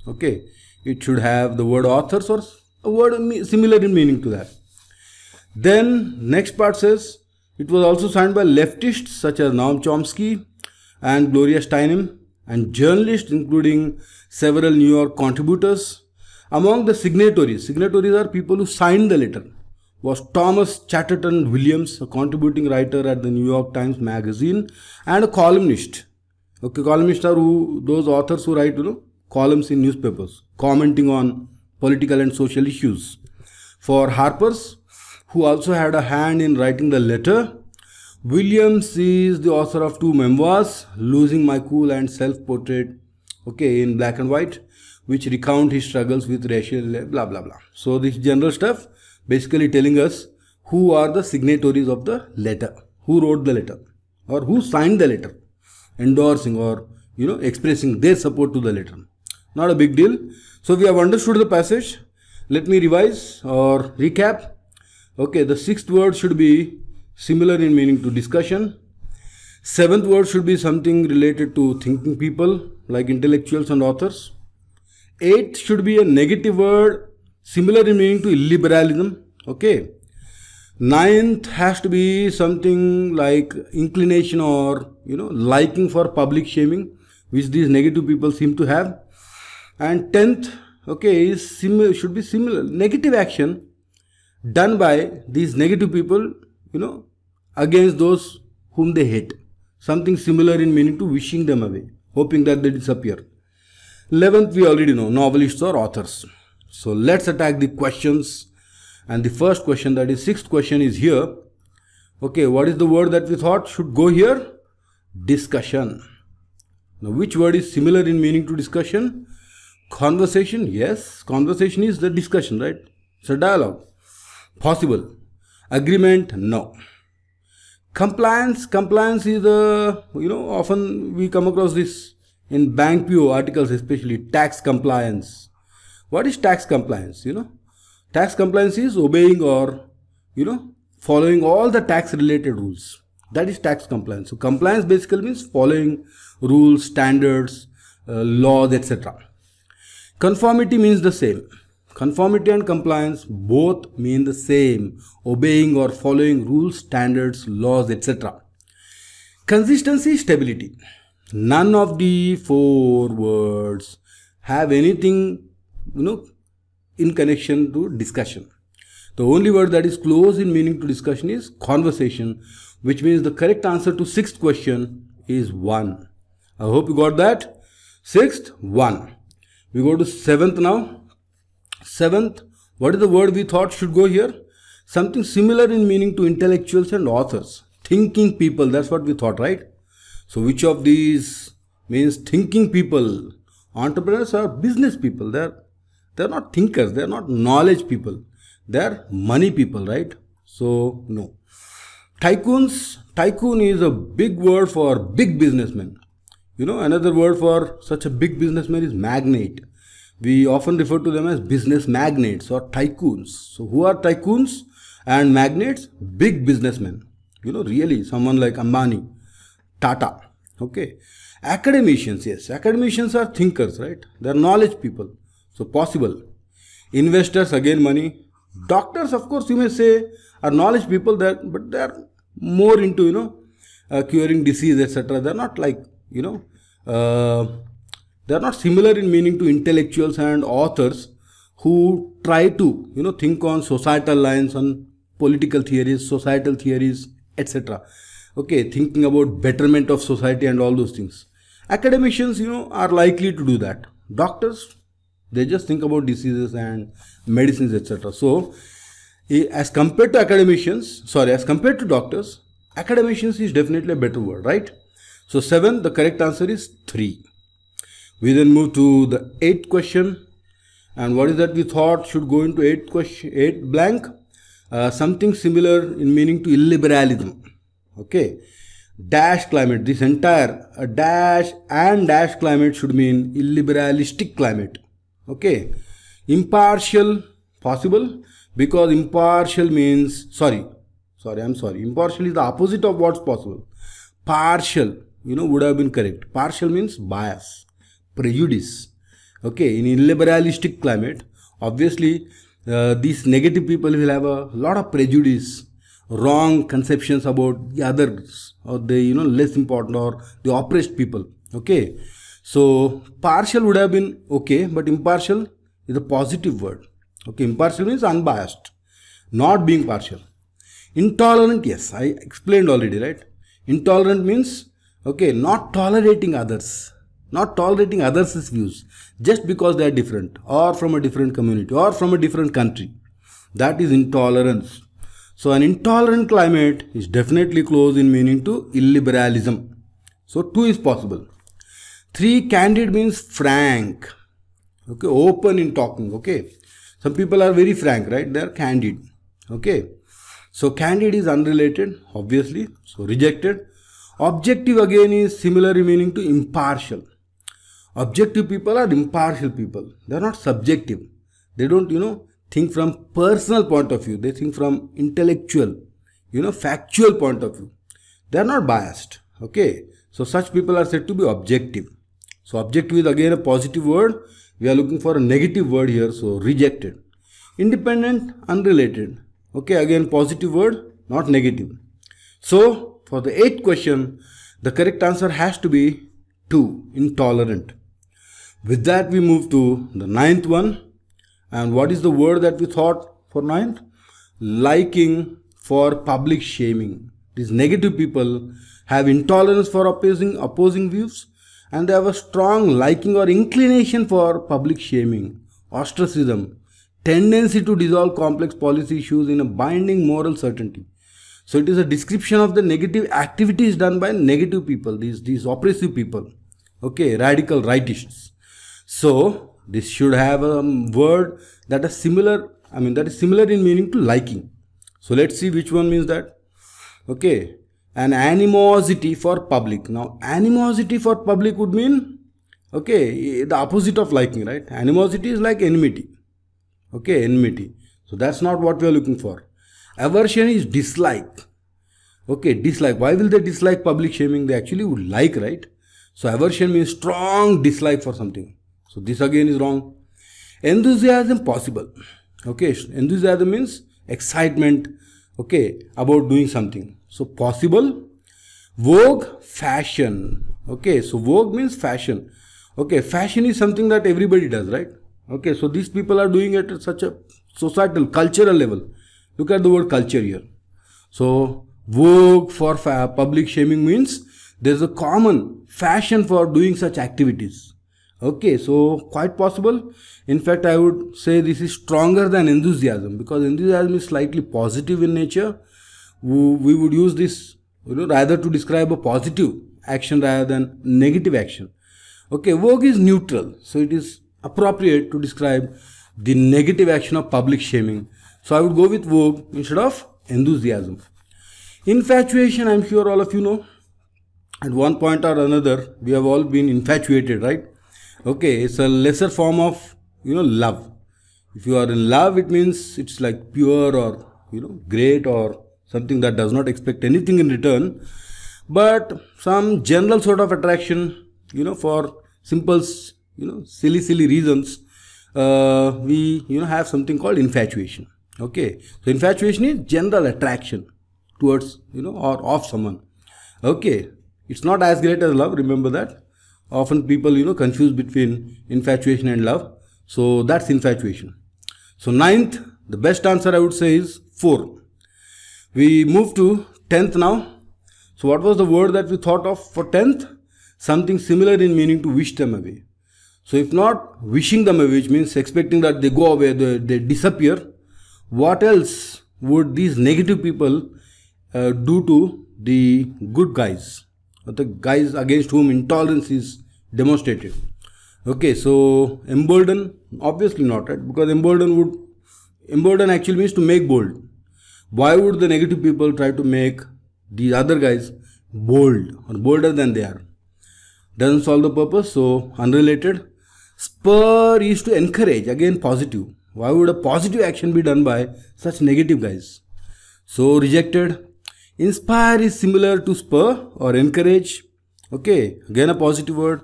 Okay, it should have the word authors or a word similar in meaning to that. Then next part says it was also signed by leftists such as Noam Chomsky and Gloria Steinem and journalists including several New York contributors among the signatories, signatories are people who signed the letter, was Thomas Chatterton Williams, a contributing writer at the New York Times Magazine and a columnist. Okay, columnists are who, those authors who write, you know, columns in newspapers, commenting on political and social issues. For Harper's, who also had a hand in writing the letter, Williams is the author of two memoirs, Losing My Cool and Self Portrait, okay, in black and white, which recount his struggles with racial blah blah blah. So this general stuff basically telling us who are the signatories of the letter, who wrote the letter or who signed the letter, endorsing or you know expressing their support to the letter. Not a big deal. So we have understood the passage. Let me revise or recap. Okay, the sixth word should be similar in meaning to discussion. Seventh word should be something related to thinking people like intellectuals and authors. 8 should be a negative word similar in meaning to illiberalism. Okay. Ninth has to be something like inclination or, you know, liking for public shaming, which these negative people seem to have. And tenth, okay, is similar, should be similar, negative action done by these negative people, you know, against those whom they hate. Something similar in meaning to wishing them away, hoping that they disappear. 11th, we already know novelists or authors. So let's attack the questions. And the first question, that is sixth question, is here. Okay, what is the word that we thought should go here? Discussion. Now, which word is similar in meaning to discussion? Conversation, yes. Conversation is the discussion, right? It's a dialogue. Possible. Agreement, no. Compliance, compliance is the, uh, you know, often we come across this in bank view, articles, especially tax compliance. What is tax compliance? You know, tax compliance is obeying or, you know, following all the tax related rules. That is tax compliance. So compliance basically means following rules, standards, uh, laws, etc. Conformity means the same. Conformity and compliance both mean the same, obeying or following rules, standards, laws, etc. Consistency, stability none of the four words have anything you know in connection to discussion the only word that is close in meaning to discussion is conversation which means the correct answer to sixth question is one i hope you got that sixth one we go to seventh now seventh what is the word we thought should go here something similar in meaning to intellectuals and authors thinking people that's what we thought right so which of these means thinking people? Entrepreneurs are business people. They're they're not thinkers. They're not knowledge people. They're money people, right? So no. Tycoons. Tycoon is a big word for big businessmen. You know, another word for such a big businessman is magnate. We often refer to them as business magnates or tycoons. So who are tycoons and magnates? Big businessmen. You know, really, someone like Ambani, Tata. Okay. Academicians, yes. Academicians are thinkers, right? They are knowledge people. So possible. Investors, again money. Doctors, of course, you may say are knowledge people that but they are more into, you know, uh, curing disease, etc. They are not like, you know, uh, they are not similar in meaning to intellectuals and authors who try to, you know, think on societal lines, on political theories, societal theories, etc okay, thinking about betterment of society and all those things. Academicians, you know, are likely to do that. Doctors, they just think about diseases and medicines, etc. So, eh, as compared to academicians, sorry, as compared to doctors, academicians is definitely a better word, right? So 7, the correct answer is 3. We then move to the 8th question. And what is that we thought should go into 8th question, 8 blank? Uh, something similar in meaning to illiberalism okay dash climate this entire uh, dash and dash climate should mean illiberalistic climate okay impartial possible because impartial means sorry sorry i'm sorry impartial is the opposite of what's possible partial you know would have been correct partial means bias prejudice okay in illiberalistic climate obviously uh, these negative people will have a lot of prejudice wrong conceptions about the others or the you know less important or the oppressed people okay so partial would have been okay but impartial is a positive word okay impartial means unbiased not being partial intolerant yes i explained already right intolerant means okay not tolerating others not tolerating others' views just because they are different or from a different community or from a different country that is intolerance so an intolerant climate is definitely close in meaning to illiberalism. So two is possible. Three, candid means frank. Okay, open in talking. Okay. Some people are very frank, right? They are candid. Okay. So candid is unrelated, obviously. So rejected. Objective again is similarly meaning to impartial. Objective people are impartial people. They are not subjective. They don't, you know, think from personal point of view. They think from intellectual, you know, factual point of view. They are not biased. Okay. So such people are said to be objective. So objective is again a positive word. We are looking for a negative word here. So rejected. Independent, unrelated. Okay. Again positive word, not negative. So for the eighth question, the correct answer has to be 2. Intolerant. With that we move to the ninth one and what is the word that we thought for ninth? Liking for public shaming. These negative people have intolerance for opposing, opposing views and they have a strong liking or inclination for public shaming, ostracism, tendency to dissolve complex policy issues in a binding moral certainty. So it is a description of the negative activities done by negative people, these, these oppressive people, okay, radical rightists. So this should have a word that is similar, I mean, that is similar in meaning to liking. So let's see which one means that. Okay. an animosity for public. Now, animosity for public would mean, okay, the opposite of liking, right? Animosity is like enmity. Okay, enmity. So that's not what we are looking for. Aversion is dislike. Okay, dislike. Why will they dislike public shaming? They actually would like, right? So aversion means strong dislike for something. So this again is wrong. Enthusiasm possible. Okay, enthusiasm means excitement. Okay, about doing something. So possible. Vogue fashion. Okay, so vogue means fashion. Okay, fashion is something that everybody does, right? Okay, so these people are doing it at such a societal, cultural level. Look at the word culture here. So vogue for public shaming means there's a common fashion for doing such activities okay so quite possible in fact i would say this is stronger than enthusiasm because enthusiasm is slightly positive in nature we would use this you know rather to describe a positive action rather than negative action okay vogue is neutral so it is appropriate to describe the negative action of public shaming so i would go with vogue instead of enthusiasm infatuation i'm sure all of you know at one point or another we have all been infatuated right okay it's a lesser form of you know love if you are in love it means it's like pure or you know great or something that does not expect anything in return but some general sort of attraction you know for simple you know silly silly reasons uh, we you know have something called infatuation okay so infatuation is general attraction towards you know or of someone okay it's not as great as love remember that often people you know confuse between infatuation and love so that's infatuation so ninth the best answer i would say is 4 we move to 10th now so what was the word that we thought of for 10th something similar in meaning to wish them away so if not wishing them away which means expecting that they go away they, they disappear what else would these negative people uh, do to the good guys the guys against whom intolerance is demonstrated. Okay, so embolden, obviously not, right? Because embolden would, embolden actually means to make bold. Why would the negative people try to make these other guys bold or bolder than they are? Doesn't solve the purpose, so unrelated. Spur is to encourage, again positive. Why would a positive action be done by such negative guys? So rejected, Inspire is similar to spur or encourage. Okay, again a positive word.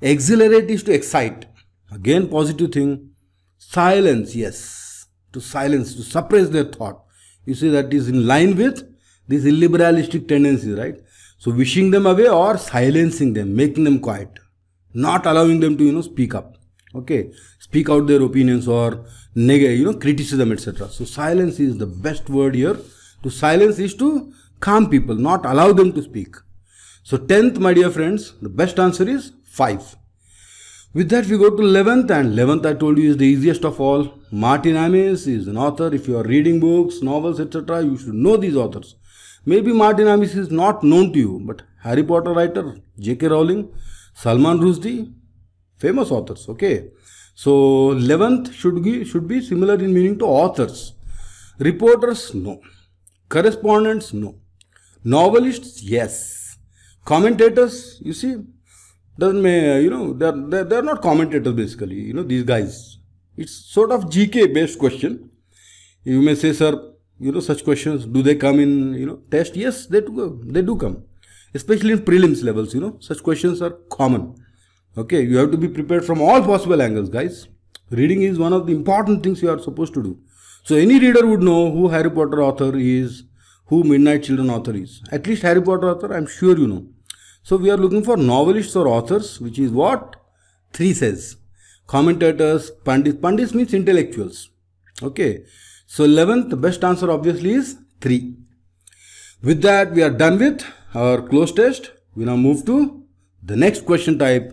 Exhilarate is to excite. Again positive thing. Silence, yes. To silence, to suppress their thought. You see that is in line with these illiberalistic tendencies, right? So wishing them away or silencing them, making them quiet. Not allowing them to, you know, speak up. Okay, speak out their opinions or negate you know, criticism, etc. So silence is the best word here to silence is to calm people, not allow them to speak. So 10th, my dear friends, the best answer is 5. With that, we go to 11th, and 11th I told you is the easiest of all. Martin Amis is an author. If you are reading books, novels, etc., you should know these authors. Maybe Martin Amis is not known to you, but Harry Potter writer J.K. Rowling, Salman Rushdie, famous authors. Okay, so 11th should be should be similar in meaning to authors. Reporters, no. Correspondents, no. Novelists, yes. Commentators, you see, doesn't may you know they're, they're they're not commentators basically. You know these guys. It's sort of GK based question. You may say, sir, you know such questions. Do they come in you know test? Yes, they do. They do come, especially in prelims levels. You know such questions are common. Okay, you have to be prepared from all possible angles, guys. Reading is one of the important things you are supposed to do. So any reader would know who Harry Potter author is, who Midnight Children author is. At least Harry Potter author, I'm sure you know. So we are looking for novelists or authors, which is what 3 says. Commentators, Pandits. Pandits means intellectuals. Okay. So 11th, the best answer obviously is 3. With that, we are done with our close test. We now move to the next question type,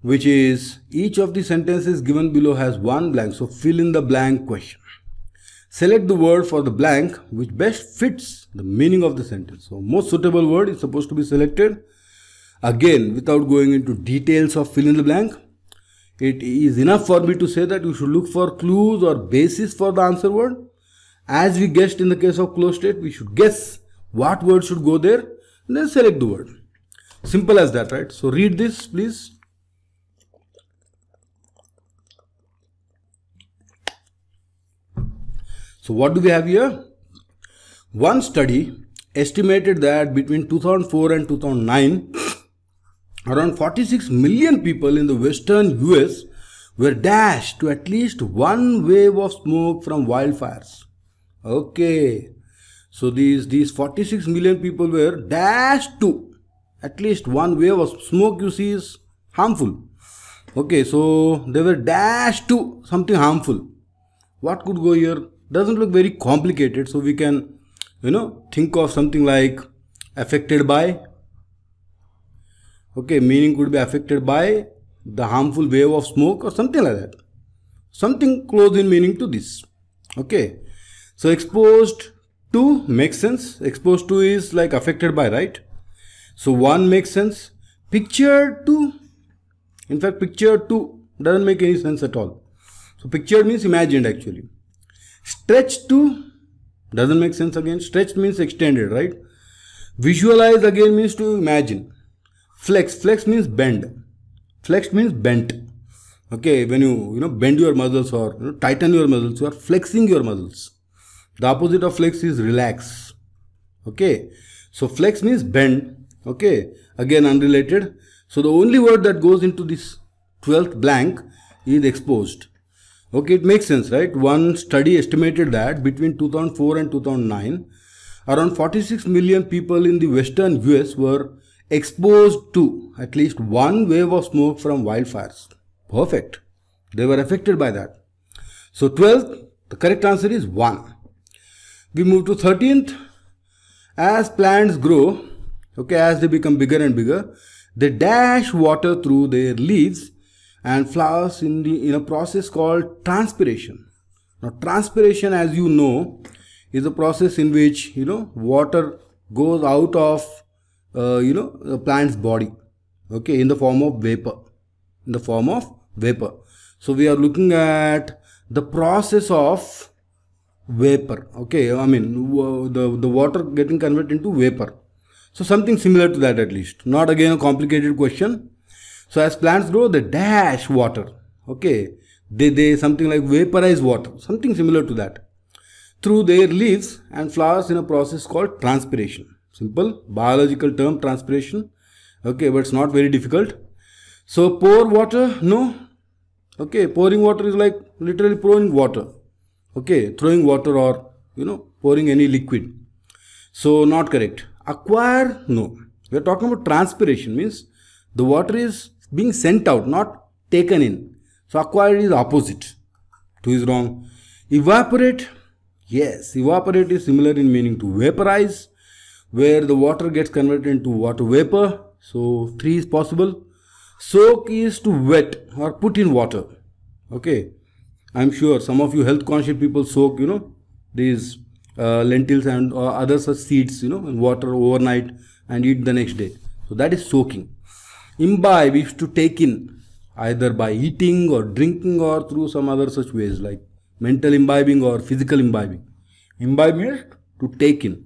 which is each of the sentences given below has one blank. So fill in the blank question. Select the word for the blank which best fits the meaning of the sentence. So most suitable word is supposed to be selected. Again, without going into details of fill in the blank, it is enough for me to say that you should look for clues or basis for the answer word. As we guessed in the case of close state, we should guess what word should go there, then select the word. Simple as that, right? So read this, please. So what do we have here? One study estimated that between 2004 and 2009, around 46 million people in the western US were dashed to at least one wave of smoke from wildfires. Okay. So these, these 46 million people were dashed to at least one wave of smoke you see is harmful. Okay, so they were dashed to something harmful. What could go here? doesn't look very complicated so we can you know think of something like affected by okay meaning could be affected by the harmful wave of smoke or something like that something close in meaning to this okay so exposed to makes sense exposed to is like affected by right so one makes sense picture to in fact picture to doesn't make any sense at all so picture means imagined actually Stretch to, doesn't make sense again. Stretch means extended, right? Visualize again means to imagine. Flex, flex means bend. Flex means bent. Okay, when you, you know, bend your muscles or you know, tighten your muscles, you are flexing your muscles. The opposite of flex is relax. Okay, so flex means bend. Okay, again unrelated. So the only word that goes into this 12th blank is exposed. Okay, it makes sense, right? One study estimated that between 2004 and 2009, around 46 million people in the western US were exposed to at least one wave of smoke from wildfires. Perfect. They were affected by that. So 12th, the correct answer is 1. We move to 13th. As plants grow, okay, as they become bigger and bigger, they dash water through their leaves and flowers in the in a process called transpiration now transpiration as you know is a process in which you know water goes out of uh, you know the plant's body okay in the form of vapor in the form of vapor so we are looking at the process of vapor okay i mean the the water getting converted into vapor so something similar to that at least not again a complicated question so as plants grow, they dash water. Okay, they they something like vaporize water, something similar to that, through their leaves and flowers in a process called transpiration. Simple biological term transpiration. Okay, but it's not very difficult. So pour water, no. Okay, pouring water is like literally pouring water. Okay, throwing water or you know pouring any liquid. So not correct. Acquire, no. We are talking about transpiration means the water is being sent out, not taken in. So acquired is opposite. Two is wrong. Evaporate. Yes, evaporate is similar in meaning to vaporize, where the water gets converted into water vapor. So three is possible. Soak is to wet or put in water. Okay. I'm sure some of you health conscious people soak, you know, these uh, lentils and uh, other such seeds, you know, in water overnight and eat the next day. So that is soaking imbibe is to take in either by eating or drinking or through some other such ways like mental imbibing or physical imbibing. Imbibe means to take in,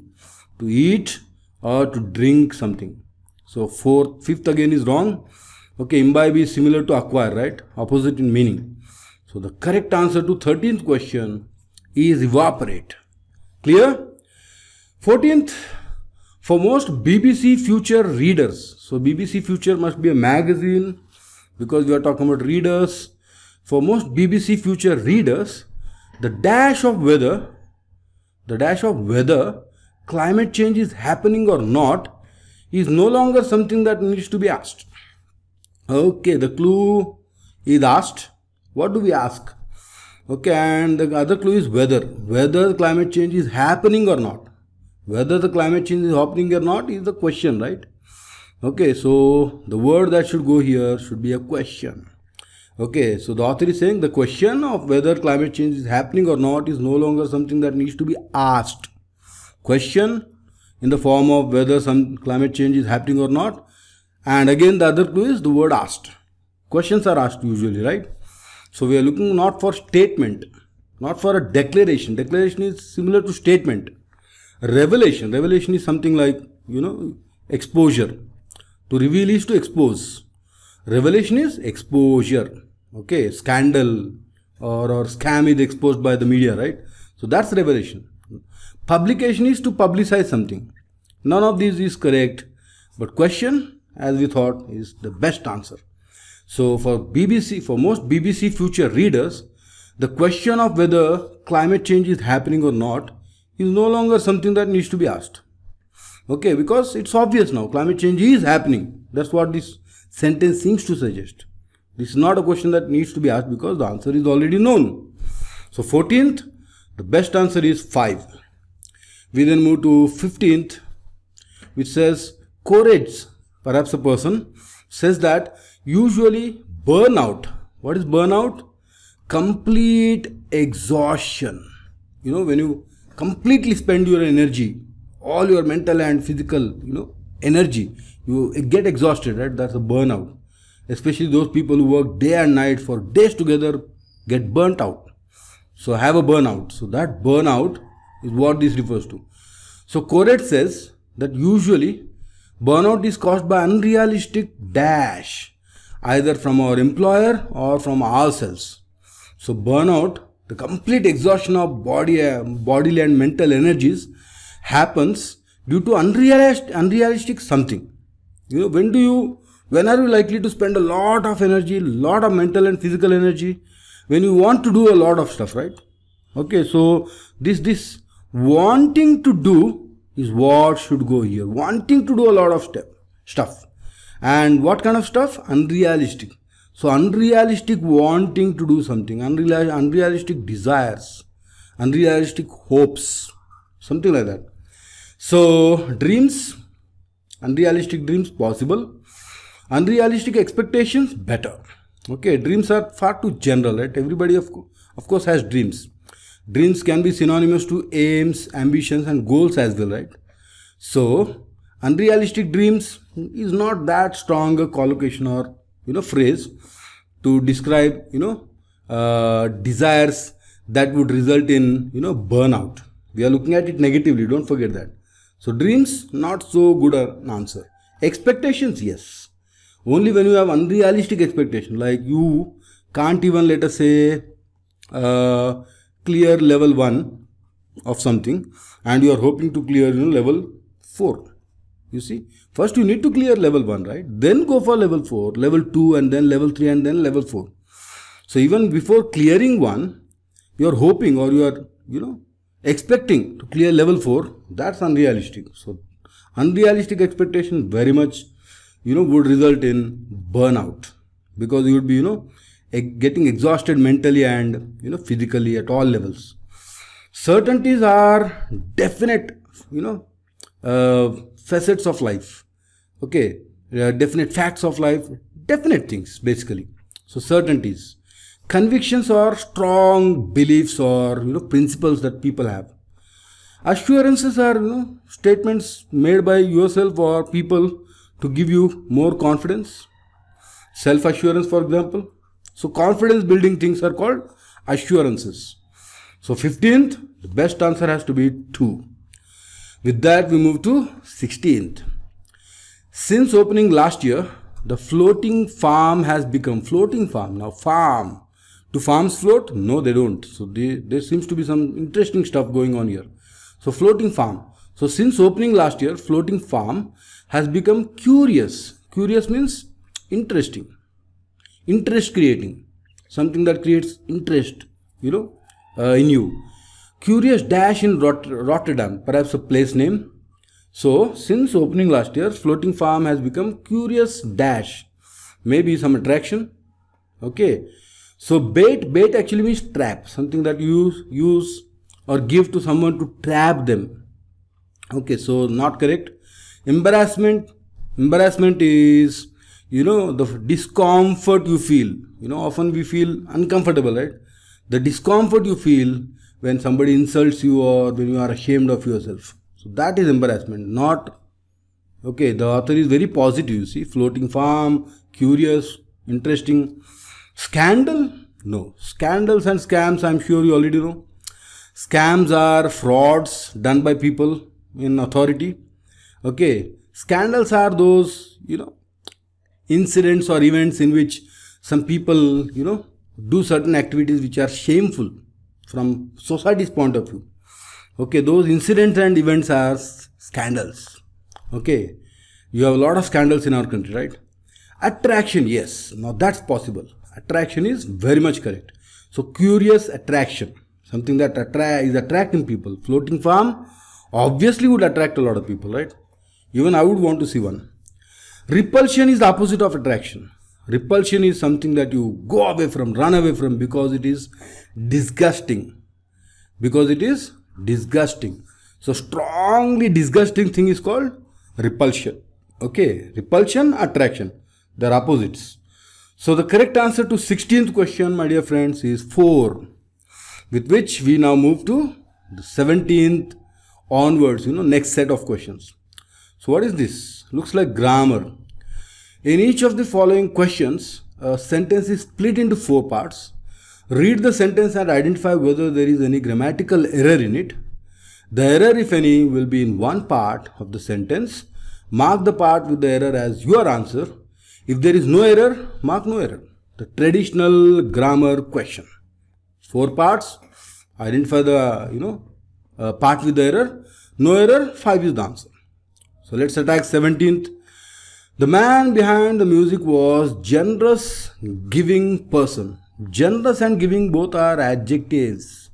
to eat or to drink something. So fourth, fifth again is wrong. Okay, imbibe is similar to acquire, right? Opposite in meaning. So the correct answer to 13th question is evaporate. Clear? 14th for most BBC Future readers, so BBC Future must be a magazine because we are talking about readers. For most BBC Future readers, the dash of whether, the dash of whether climate change is happening or not is no longer something that needs to be asked. Okay, the clue is asked. What do we ask? Okay, and the other clue is whether, whether climate change is happening or not. Whether the climate change is happening or not is the question, right? Okay, so the word that should go here should be a question. Okay, so the author is saying the question of whether climate change is happening or not is no longer something that needs to be asked. Question in the form of whether some climate change is happening or not. And again, the other clue is the word asked. Questions are asked usually, right? So we are looking not for statement, not for a declaration. Declaration is similar to statement. Revelation. Revelation is something like, you know, exposure. To reveal is to expose. Revelation is exposure. Okay, scandal or, or scam is exposed by the media, right? So that's revelation. Publication is to publicize something. None of these is correct. But question, as we thought, is the best answer. So for BBC, for most BBC future readers, the question of whether climate change is happening or not is no longer something that needs to be asked. Okay, because it's obvious now, climate change is happening. That's what this sentence seems to suggest. This is not a question that needs to be asked because the answer is already known. So 14th, the best answer is 5. We then move to 15th, which says courage. perhaps a person, says that usually burnout. What is burnout? Complete exhaustion. You know, when you completely spend your energy, all your mental and physical, you know, energy. You get exhausted, right? That's a burnout. Especially those people who work day and night for days together get burnt out. So have a burnout. So that burnout is what this refers to. So Coret says that usually burnout is caused by unrealistic dash either from our employer or from ourselves. So burnout the complete exhaustion of body, uh, um, bodily and mental energies happens due to unrealistic, unrealistic something. You know, when do you, when are you likely to spend a lot of energy, lot of mental and physical energy? When you want to do a lot of stuff, right? Okay, so this, this wanting to do is what should go here. Wanting to do a lot of step, stuff. And what kind of stuff? Unrealistic. So unrealistic wanting to do something, unrealistic desires, unrealistic hopes, something like that. So dreams, unrealistic dreams possible, unrealistic expectations better. Okay, dreams are far too general, right? Everybody of, of course has dreams. Dreams can be synonymous to aims, ambitions and goals as well, right? So unrealistic dreams is not that strong a collocation or you know phrase to describe you know uh, desires that would result in you know burnout we are looking at it negatively don't forget that so dreams not so good an answer expectations yes only when you have unrealistic expectation like you can't even let us say uh, clear level 1 of something and you are hoping to clear you know, level 4 you see First, you need to clear level 1, right? Then go for level 4, level 2, and then level 3, and then level 4. So even before clearing 1, you are hoping or you are, you know, expecting to clear level 4. That's unrealistic. So unrealistic expectation very much, you know, would result in burnout because you would be, you know, getting exhausted mentally and, you know, physically at all levels. Certainties are definite, you know, uh, facets of life okay are uh, definite facts of life definite things basically so certainties convictions are strong beliefs or you know principles that people have assurances are you know statements made by yourself or people to give you more confidence self assurance for example so confidence building things are called assurances so 15th the best answer has to be 2 with that we move to 16th since opening last year, the floating farm has become floating farm. Now farm, do farms float? No, they don't. So they, there seems to be some interesting stuff going on here. So floating farm. So since opening last year, floating farm has become curious. Curious means interesting, interest creating, something that creates interest, you know, uh, in you. Curious dash in Rot Rotterdam, perhaps a place name so since opening last year, floating farm has become curious dash, maybe some attraction. Okay. So bait, bait actually means trap, something that you use or give to someone to trap them. Okay, so not correct. Embarrassment, embarrassment is, you know, the discomfort you feel. You know, often we feel uncomfortable, right? The discomfort you feel when somebody insults you or when you are ashamed of yourself. So that is embarrassment, not okay. The author is very positive, you see, floating farm, curious, interesting. Scandal? No. Scandals and scams, I'm sure you already know. Scams are frauds done by people in authority. Okay. Scandals are those, you know, incidents or events in which some people, you know, do certain activities which are shameful from society's point of view okay those incidents and events are scandals okay you have a lot of scandals in our country right attraction yes now that's possible attraction is very much correct so curious attraction something that is attracting people floating farm obviously would attract a lot of people right even i would want to see one repulsion is the opposite of attraction repulsion is something that you go away from run away from because it is disgusting because it is disgusting so strongly disgusting thing is called repulsion okay repulsion attraction they're opposites so the correct answer to 16th question my dear friends is 4 with which we now move to the 17th onwards you know next set of questions so what is this looks like grammar in each of the following questions a sentence is split into four parts Read the sentence and identify whether there is any grammatical error in it. The error, if any, will be in one part of the sentence. Mark the part with the error as your answer. If there is no error, mark no error. The traditional grammar question. Four parts. Identify the, you know, uh, part with the error. No error, 5 is the answer. So let's attack 17th. The man behind the music was generous giving person. Generous and giving both are adjectives.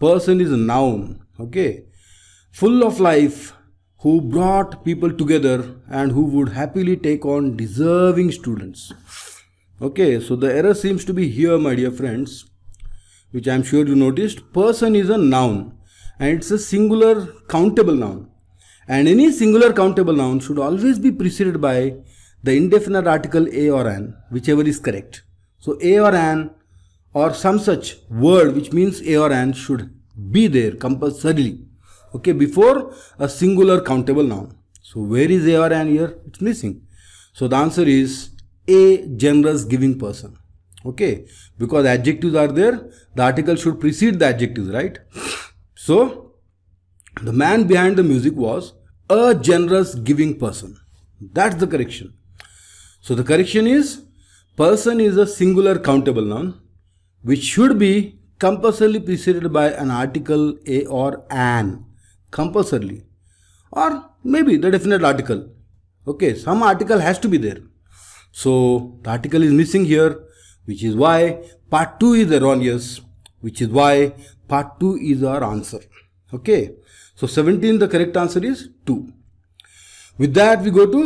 Person is a noun. Okay. Full of life, who brought people together and who would happily take on deserving students. Okay, so the error seems to be here, my dear friends, which I'm sure you noticed. Person is a noun and it's a singular countable noun. And any singular countable noun should always be preceded by the indefinite article a or an, whichever is correct. So a or an or some such word which means a or an should be there compulsorily. Okay, before a singular countable noun. So where is a or an here? It's missing. So the answer is a generous giving person. Okay, because adjectives are there, the article should precede the adjectives, right? So the man behind the music was a generous giving person. That's the correction. So the correction is Person is a singular countable noun which should be compulsorily preceded by an article a or an compulsorily or maybe the definite article okay some article has to be there so the article is missing here which is why part 2 is erroneous which is why part 2 is our answer okay so 17 the correct answer is 2 with that we go to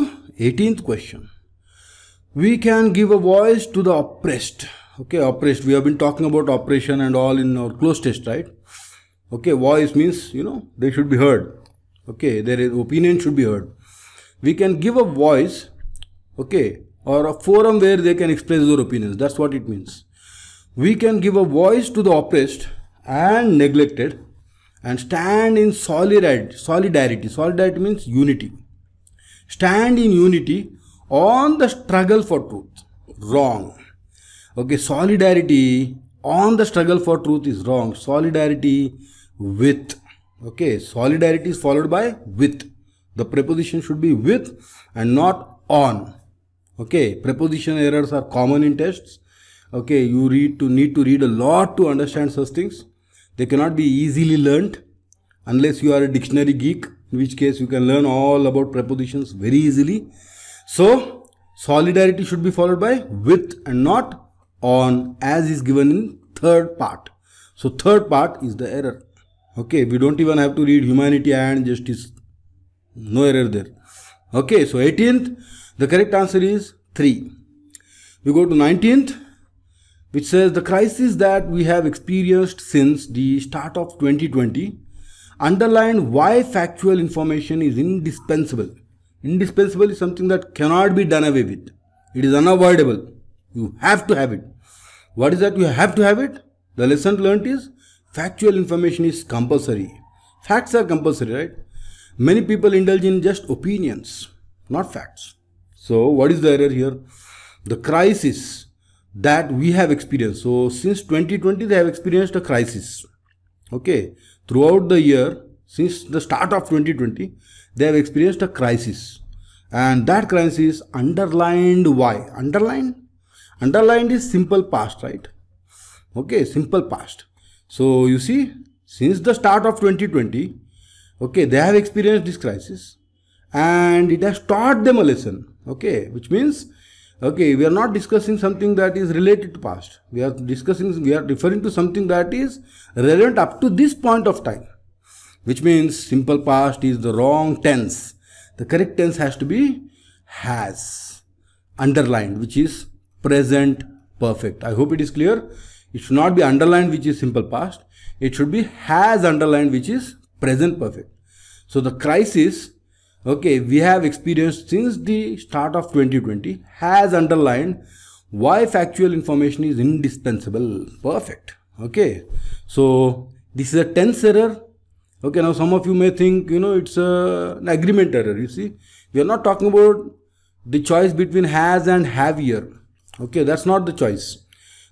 18th question we can give a voice to the oppressed okay oppressed we have been talking about oppression and all in our close test right okay voice means you know they should be heard okay their opinion should be heard we can give a voice okay or a forum where they can express their opinions that's what it means we can give a voice to the oppressed and neglected and stand in solidarity solidarity solidarity means unity stand in unity on the struggle for truth. Wrong. Okay, solidarity on the struggle for truth is wrong. Solidarity with. Okay, solidarity is followed by with. The preposition should be with and not on. Okay, preposition errors are common in tests. Okay, you read to need to read a lot to understand such things. They cannot be easily learnt unless you are a dictionary geek, in which case you can learn all about prepositions very easily. So solidarity should be followed by with and not on as is given in third part. So third part is the error. Okay, we don't even have to read humanity and justice. No error there. Okay, so 18th, the correct answer is 3. We go to 19th, which says the crisis that we have experienced since the start of 2020 underlined why factual information is indispensable Indispensable is something that cannot be done away with. It is unavoidable. You have to have it. What is that you have to have it? The lesson learnt is factual information is compulsory. Facts are compulsory, right? Many people indulge in just opinions, not facts. So, what is the error here? The crisis that we have experienced. So, since 2020, they have experienced a crisis. Okay, throughout the year, since the start of 2020, they have experienced a crisis and that crisis underlined why underlined underlined is simple past right okay simple past so you see since the start of 2020 okay they have experienced this crisis and it has taught them a lesson okay which means okay we are not discussing something that is related to past we are discussing we are referring to something that is relevant up to this point of time which means simple past is the wrong tense. The correct tense has to be has underlined which is present perfect. I hope it is clear. It should not be underlined which is simple past. It should be has underlined which is present perfect. So the crisis okay we have experienced since the start of 2020 has underlined why factual information is indispensable perfect okay so this is a tense error Okay, now some of you may think, you know, it's a, uh, an agreement error. You see, we are not talking about the choice between has and have here. Okay, that's not the choice.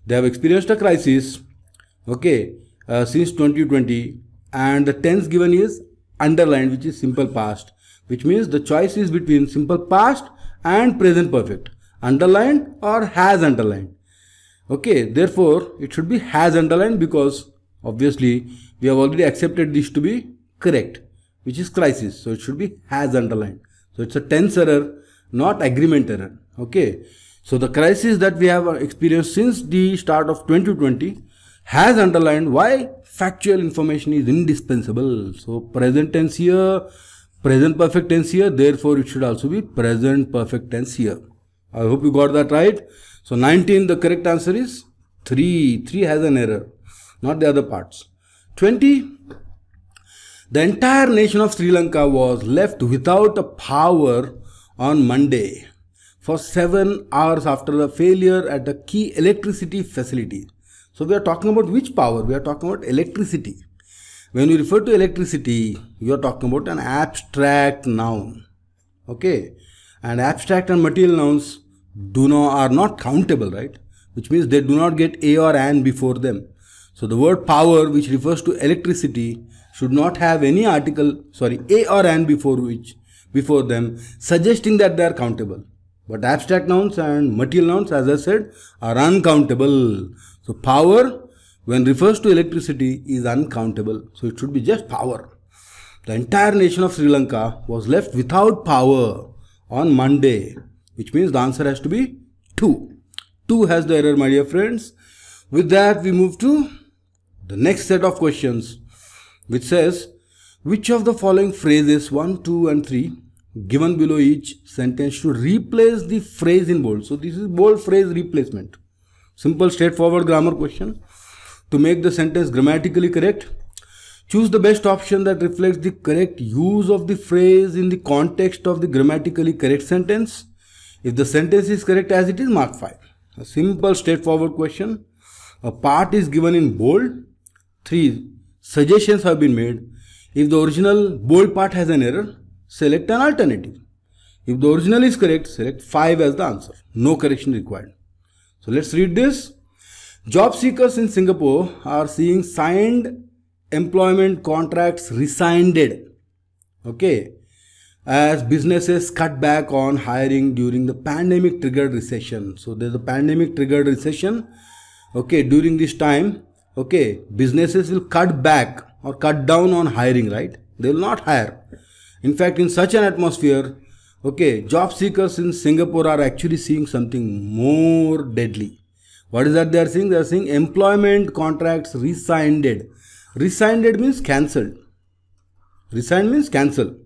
They have experienced a crisis, okay, uh, since 2020, and the tense given is underlined, which is simple past, which means the choice is between simple past and present perfect, underlined or has underlined. Okay, therefore, it should be has underlined because obviously we have already accepted this to be correct, which is crisis. So it should be has underlined. So it's a tense error, not agreement error. Okay. So the crisis that we have experienced since the start of 2020 has underlined why factual information is indispensable. So present tense here, present perfect tense here, therefore it should also be present perfect tense here. I hope you got that right. So 19, the correct answer is 3. 3 has an error, not the other parts. 20 the entire nation of Sri Lanka was left without a power on Monday for 7 hours after the failure at the key electricity facility. So we are talking about which power? We are talking about electricity. When we refer to electricity, we are talking about an abstract noun. Okay. And abstract and material nouns do not, are not countable, right? Which means they do not get A or an before them. So the word power which refers to electricity should not have any article, sorry, a or an before which, before them, suggesting that they are countable. But abstract nouns and material nouns, as I said, are uncountable. So power, when refers to electricity, is uncountable. So it should be just power. The entire nation of Sri Lanka was left without power on Monday, which means the answer has to be 2. 2 has the error, my dear friends. With that, we move to the next set of questions which says which of the following phrases 1, 2 and 3 given below each sentence should replace the phrase in bold. So this is bold phrase replacement. Simple straightforward grammar question. To make the sentence grammatically correct, choose the best option that reflects the correct use of the phrase in the context of the grammatically correct sentence. If the sentence is correct as it is, mark 5. A simple straightforward question. A part is given in bold 3. Suggestions have been made. If the original bold part has an error, select an alternative. If the original is correct, select 5 as the answer. No correction required. So let's read this. Job seekers in Singapore are seeing signed employment contracts rescinded. Okay. As businesses cut back on hiring during the pandemic triggered recession. So there's a pandemic triggered recession. Okay. During this time, okay, businesses will cut back or cut down on hiring, right? They will not hire. In fact, in such an atmosphere, okay, job seekers in Singapore are actually seeing something more deadly. What is that they are seeing? They are seeing employment contracts resigned. Resigned means cancelled. Resigned means cancel.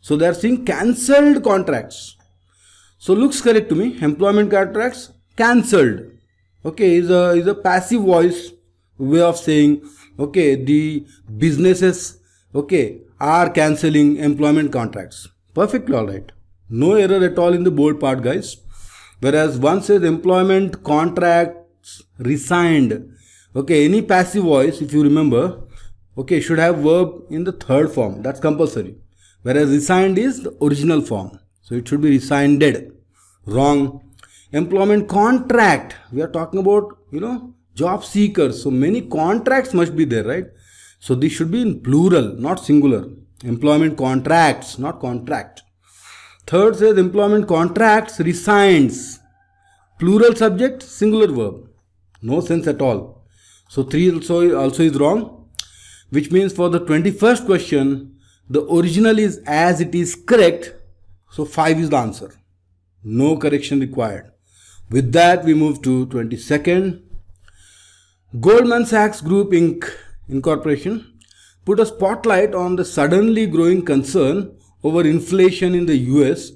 So they are seeing cancelled contracts. So looks correct to me. Employment contracts cancelled. Okay, is a is a passive voice way of saying okay the businesses okay are cancelling employment contracts perfectly all right no error at all in the bold part guys whereas one says employment contracts resigned okay any passive voice if you remember okay should have verb in the third form that's compulsory whereas resigned is the original form so it should be resigned wrong employment contract we are talking about you know job seekers so many contracts must be there right so this should be in plural not singular employment contracts not contract third says employment contracts resigns plural subject singular verb no sense at all so 3 also, also is wrong which means for the 21st question the original is as it is correct so 5 is the answer no correction required with that we move to 22nd Goldman Sachs Group Inc. Incorporation put a spotlight on the suddenly growing concern over inflation in the US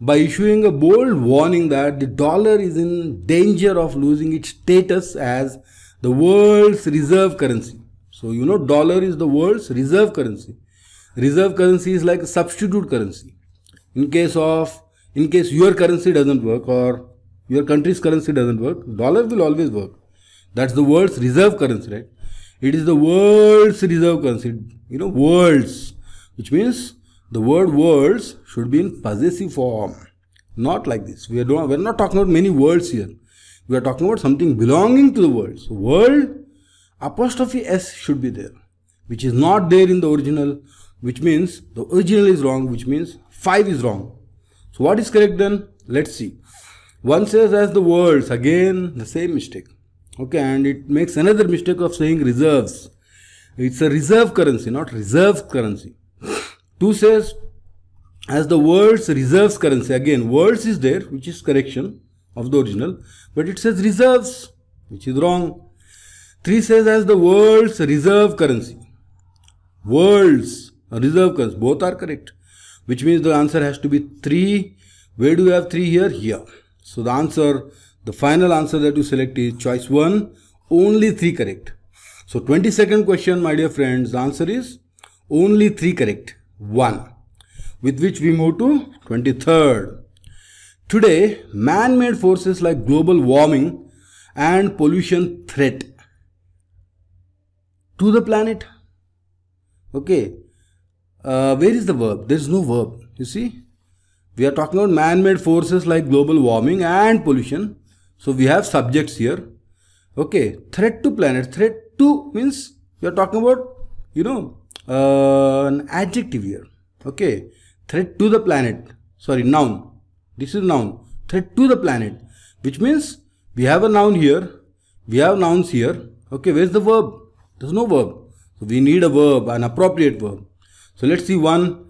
by issuing a bold warning that the dollar is in danger of losing its status as the world's reserve currency. So you know dollar is the world's reserve currency. Reserve currency is like a substitute currency. In case of in case your currency doesn't work or your country's currency doesn't work, dollar will always work. That's the world's reserve currency, right? It is the world's reserve currency. You know, world's, which means the word worlds should be in possessive form. Not like this. We are not, we're not talking about many worlds here. We are talking about something belonging to the world. So, world apostrophe s should be there, which is not there in the original, which means the original is wrong, which means 5 is wrong. So, what is correct then? Let's see. One says as the worlds, again the same mistake okay and it makes another mistake of saying reserves it's a reserve currency not reserve currency two says as the world's reserves currency again words is there which is correction of the original but it says reserves which is wrong three says as the world's reserve currency world's reserve currency both are correct which means the answer has to be three where do you have three here here so the answer the final answer that you select is choice 1, only 3 correct. So 22nd question, my dear friends, the answer is only 3 correct. 1. With which we move to 23rd. Today, man-made forces like global warming and pollution threat to the planet. Okay. Uh, where is the verb? There is no verb. You see, we are talking about man-made forces like global warming and pollution so we have subjects here. Okay, threat to planet. Threat to means we are talking about, you know, uh, an adjective here. Okay, threat to the planet. Sorry, noun. This is noun. Threat to the planet. Which means we have a noun here. We have nouns here. Okay, where's the verb? There's no verb. So we need a verb, an appropriate verb. So let's see one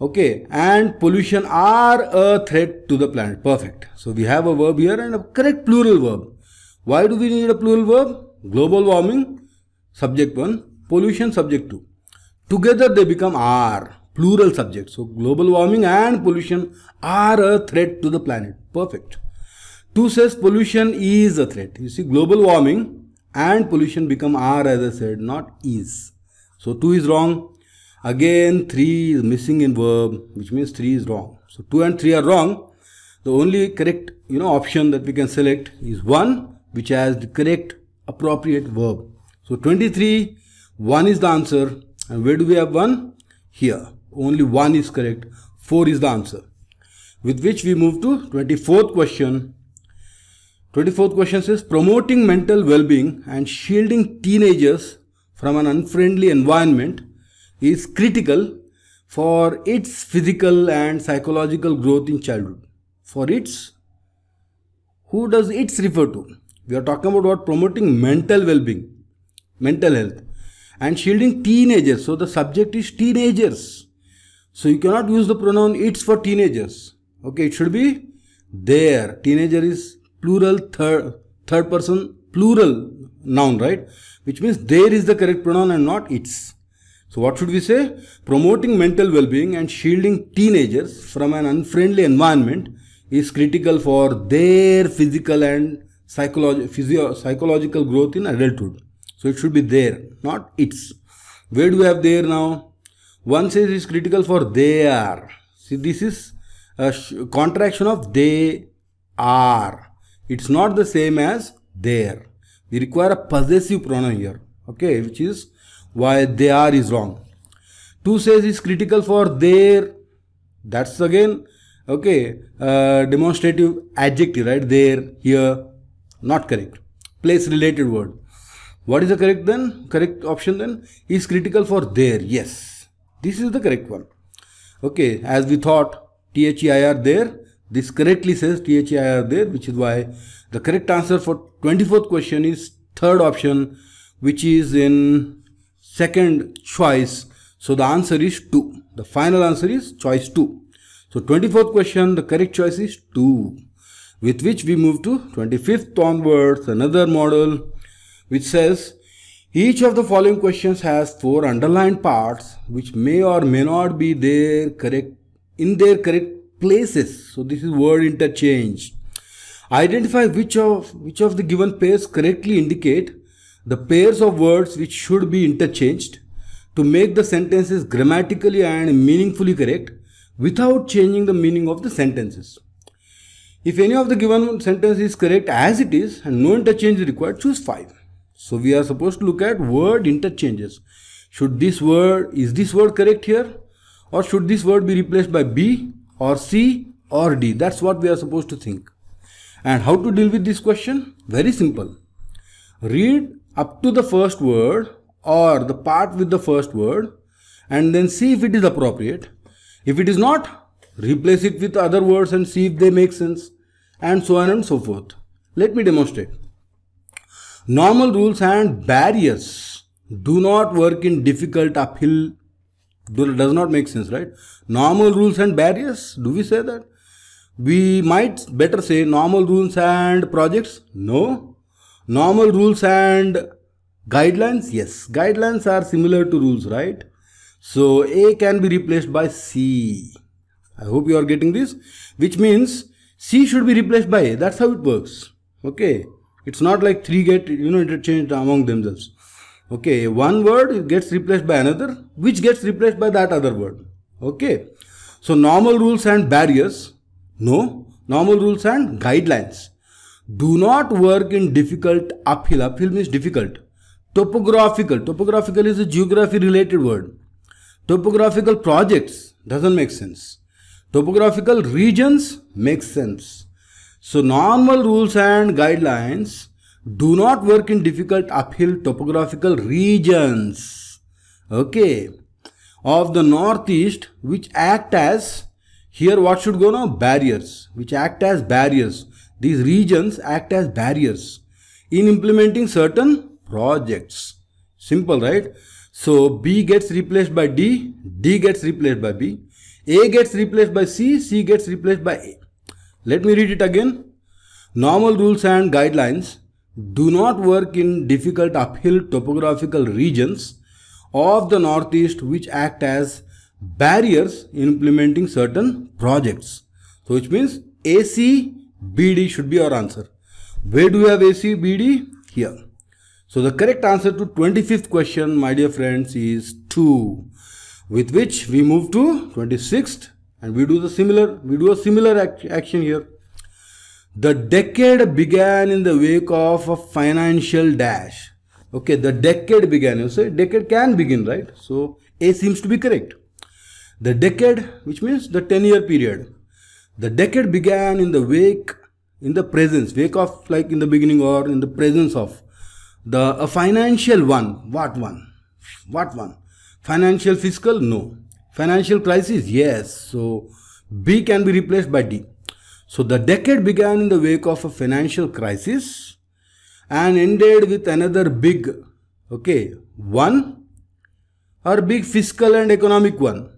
okay and pollution are a threat to the planet perfect so we have a verb here and a correct plural verb why do we need a plural verb global warming subject 1 pollution subject 2 together they become are plural subject so global warming and pollution are a threat to the planet perfect 2 says pollution is a threat you see global warming and pollution become are as i said not is so 2 is wrong Again, 3 is missing in verb, which means 3 is wrong. So 2 and 3 are wrong. The only correct, you know, option that we can select is 1, which has the correct appropriate verb. So 23, 1 is the answer. And where do we have 1? Here. Only 1 is correct. 4 is the answer. With which we move to 24th question. 24th question says promoting mental well-being and shielding teenagers from an unfriendly environment is critical for its physical and psychological growth in childhood. For its, who does its refer to? We are talking about what promoting mental well-being, mental health, and shielding teenagers. So the subject is teenagers. So you cannot use the pronoun its for teenagers. Okay, it should be their. Teenager is plural, third, third person, plural noun, right? Which means there is the correct pronoun and not its. So what should we say? Promoting mental well-being and shielding teenagers from an unfriendly environment is critical for their physical and physio psychological growth in adulthood. So it should be there, not its. Where do we have there now? One says it's critical for they are. See, this is a contraction of they are. It's not the same as there. We require a possessive pronoun here, okay, which is why they are is wrong. 2 says is critical for their, that's again, okay, uh, demonstrative adjective, right? There, here, not correct. Place related word. What is the correct then? Correct option then is critical for there. Yes, this is the correct one. Okay, as we thought, THEIR there. This correctly says THEIR there, which is why the correct answer for 24th question is third option, which is in second choice. So the answer is 2. The final answer is choice 2. So 24th question, the correct choice is 2. With which we move to 25th onwards, another model which says each of the following questions has four underlined parts which may or may not be there correct in their correct places. So this is word interchange. Identify which of which of the given pairs correctly indicate the pairs of words which should be interchanged to make the sentences grammatically and meaningfully correct without changing the meaning of the sentences. If any of the given sentence is correct as it is and no interchange is required, choose 5. So we are supposed to look at word interchanges. Should this word, is this word correct here? Or should this word be replaced by B or C or D? That's what we are supposed to think. And how to deal with this question? Very simple. Read up to the first word or the part with the first word and then see if it is appropriate. If it is not, replace it with other words and see if they make sense and so on and so forth. Let me demonstrate. Normal rules and barriers do not work in difficult uphill does not make sense, right? Normal rules and barriers, do we say that? We might better say normal rules and projects? No. Normal rules and guidelines, yes, guidelines are similar to rules, right? So A can be replaced by C. I hope you are getting this, which means C should be replaced by A. That's how it works. Okay. It's not like three get, you know, interchanged among themselves. Okay. One word gets replaced by another, which gets replaced by that other word. Okay. So normal rules and barriers. No. Normal rules and guidelines do not work in difficult uphill. Uphill means difficult. Topographical. Topographical is a geography related word. Topographical projects doesn't make sense. Topographical regions makes sense. So normal rules and guidelines do not work in difficult uphill topographical regions. Okay. Of the northeast which act as here what should go now? Barriers. Which act as barriers these regions act as barriers in implementing certain projects. Simple, right? So B gets replaced by D, D gets replaced by B, A gets replaced by C, C gets replaced by A. Let me read it again. Normal rules and guidelines do not work in difficult uphill topographical regions of the northeast which act as barriers in implementing certain projects. So which means AC BD should be our answer. Where do we have AC, BD? Here. So the correct answer to 25th question, my dear friends, is 2. With which we move to 26th and we do the similar, we do a similar act action here. The decade began in the wake of a financial dash. Okay, the decade began. You say decade can begin, right? So A seems to be correct. The decade, which means the 10 year period the decade began in the wake, in the presence, wake of like in the beginning or in the presence of the a financial one. What one? What one? Financial fiscal? No. Financial crisis? Yes. So B can be replaced by D. So the decade began in the wake of a financial crisis and ended with another big, okay, one or big fiscal and economic one.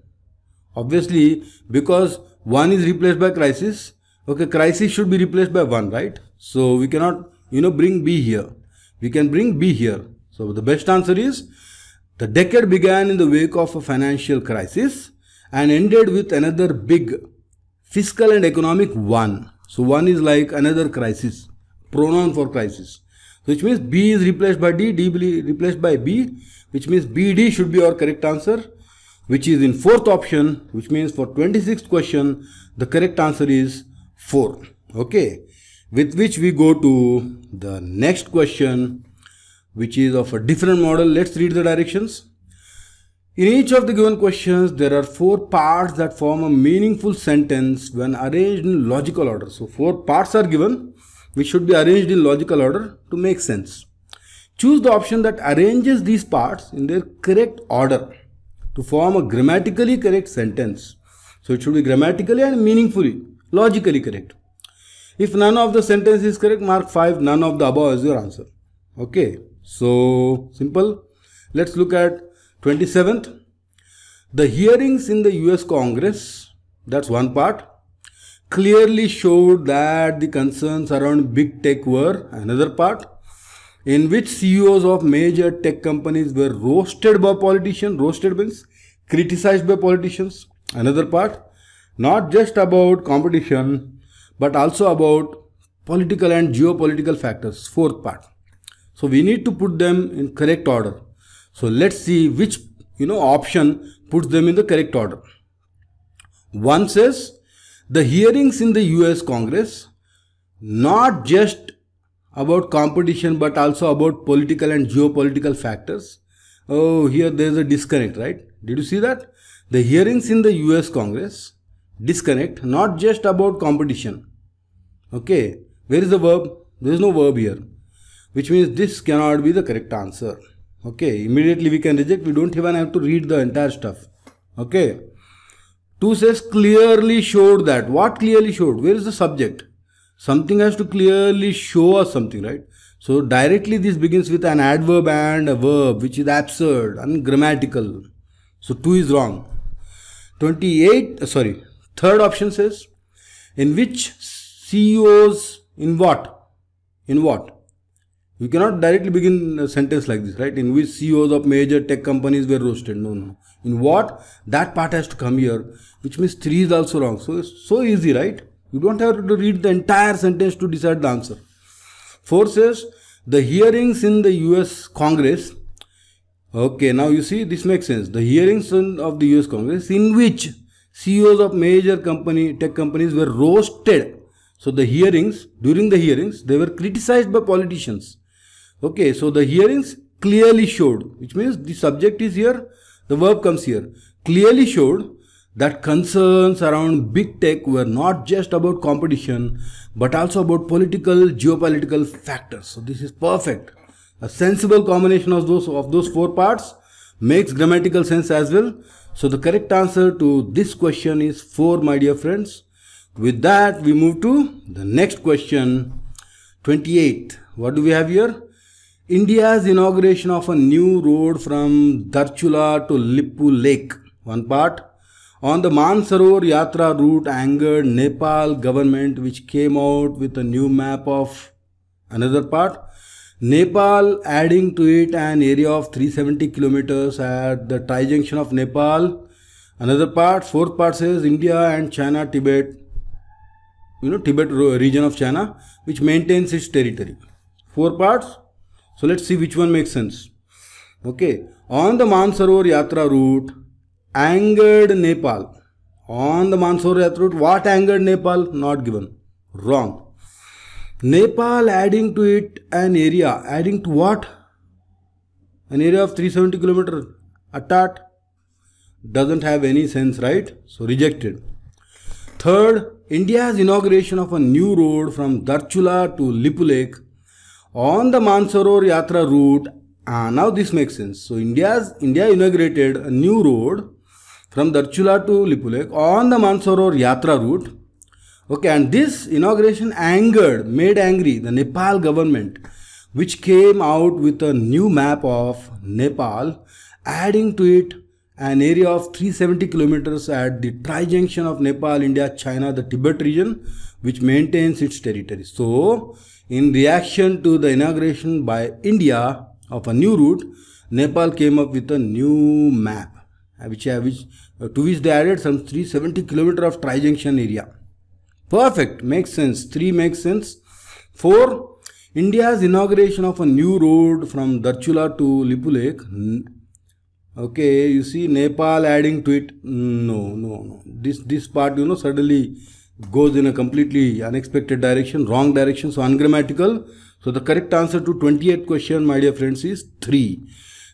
Obviously, because 1 is replaced by crisis. Okay, crisis should be replaced by 1, right? So we cannot, you know, bring B here. We can bring B here. So the best answer is, the decade began in the wake of a financial crisis and ended with another big fiscal and economic one. So one is like another crisis, pronoun for crisis. So which means B is replaced by D, D replaced by B, which means BD should be our correct answer which is in fourth option, which means for 26th question, the correct answer is 4. Okay. With which we go to the next question, which is of a different model. Let's read the directions. In each of the given questions, there are four parts that form a meaningful sentence when arranged in logical order. So, four parts are given, which should be arranged in logical order to make sense. Choose the option that arranges these parts in their correct order to form a grammatically correct sentence. So it should be grammatically and meaningfully, logically correct. If none of the sentence is correct, mark 5, none of the above is your answer. Okay, so simple. Let's look at 27th. The hearings in the US Congress, that's one part, clearly showed that the concerns around big tech were another part in which CEOs of major tech companies were roasted by politicians, roasted means criticized by politicians. Another part, not just about competition, but also about political and geopolitical factors. Fourth part. So we need to put them in correct order. So let's see which you know option puts them in the correct order. One says the hearings in the US Congress not just about competition but also about political and geopolitical factors. Oh, here there is a disconnect, right? Did you see that? The hearings in the US Congress disconnect not just about competition. Okay, where is the verb? There is no verb here, which means this cannot be the correct answer. Okay, immediately we can reject, we don't even have to read the entire stuff. Okay, 2 says clearly showed that. What clearly showed? Where is the subject? Something has to clearly show us something, right? So directly this begins with an adverb and a verb, which is absurd and grammatical. So 2 is wrong. 28, uh, sorry, third option says, in which CEOs, in what? In what? You cannot directly begin a sentence like this, right? In which CEOs of major tech companies were roasted. No, no. In what? That part has to come here, which means 3 is also wrong. So it's so easy, right? You don't have to read the entire sentence to decide the answer. 4 says, the hearings in the US Congress Okay, now you see this makes sense. The hearings of the US Congress in which CEOs of major company tech companies were roasted. So the hearings, during the hearings, they were criticized by politicians. Okay, so the hearings clearly showed, which means the subject is here, the verb comes here, clearly showed that concerns around big tech were not just about competition, but also about political, geopolitical factors. So this is perfect. A sensible combination of those, of those four parts makes grammatical sense as well. So the correct answer to this question is 4, my dear friends. With that, we move to the next question, 28. What do we have here? India's inauguration of a new road from Darchula to Lippu Lake, one part, on the Mansarovar Yatra route angered Nepal government which came out with a new map of another part. Nepal adding to it an area of 370 kilometers at the tri-junction of Nepal. Another part, fourth part says India and China, Tibet, you know, Tibet region of China, which maintains its territory. Four parts. So let's see which one makes sense. Okay. On the Mansarovar Yatra route, angered Nepal. On the Mansarovar Yatra route, what angered Nepal? Not given. Wrong. Nepal adding to it an area, adding to what? An area of 370 kilometer. Atat doesn't have any sense, right? So rejected. Third, India's inauguration of a new road from Darchula to Lipulek on the Mansarovar Yatra route. Ah, now this makes sense. So India's India inaugurated a new road from Darchula to Lipulek on the Mansarovar Yatra route Okay, and this inauguration angered, made angry the Nepal government, which came out with a new map of Nepal, adding to it an area of 370 kilometers at the trijunction junction of Nepal, India, China, the Tibet region, which maintains its territory. So, in reaction to the inauguration by India of a new route, Nepal came up with a new map, uh, which, uh, which uh, to which they added some 370 kilometers of trijunction junction area. Perfect. Makes sense. 3 makes sense. 4. India's inauguration of a new road from Darchula to Lipulek. Okay, you see Nepal adding to it. Mm, no, no, no. This, this part, you know, suddenly goes in a completely unexpected direction, wrong direction, so ungrammatical. So the correct answer to 28th question, my dear friends, is 3.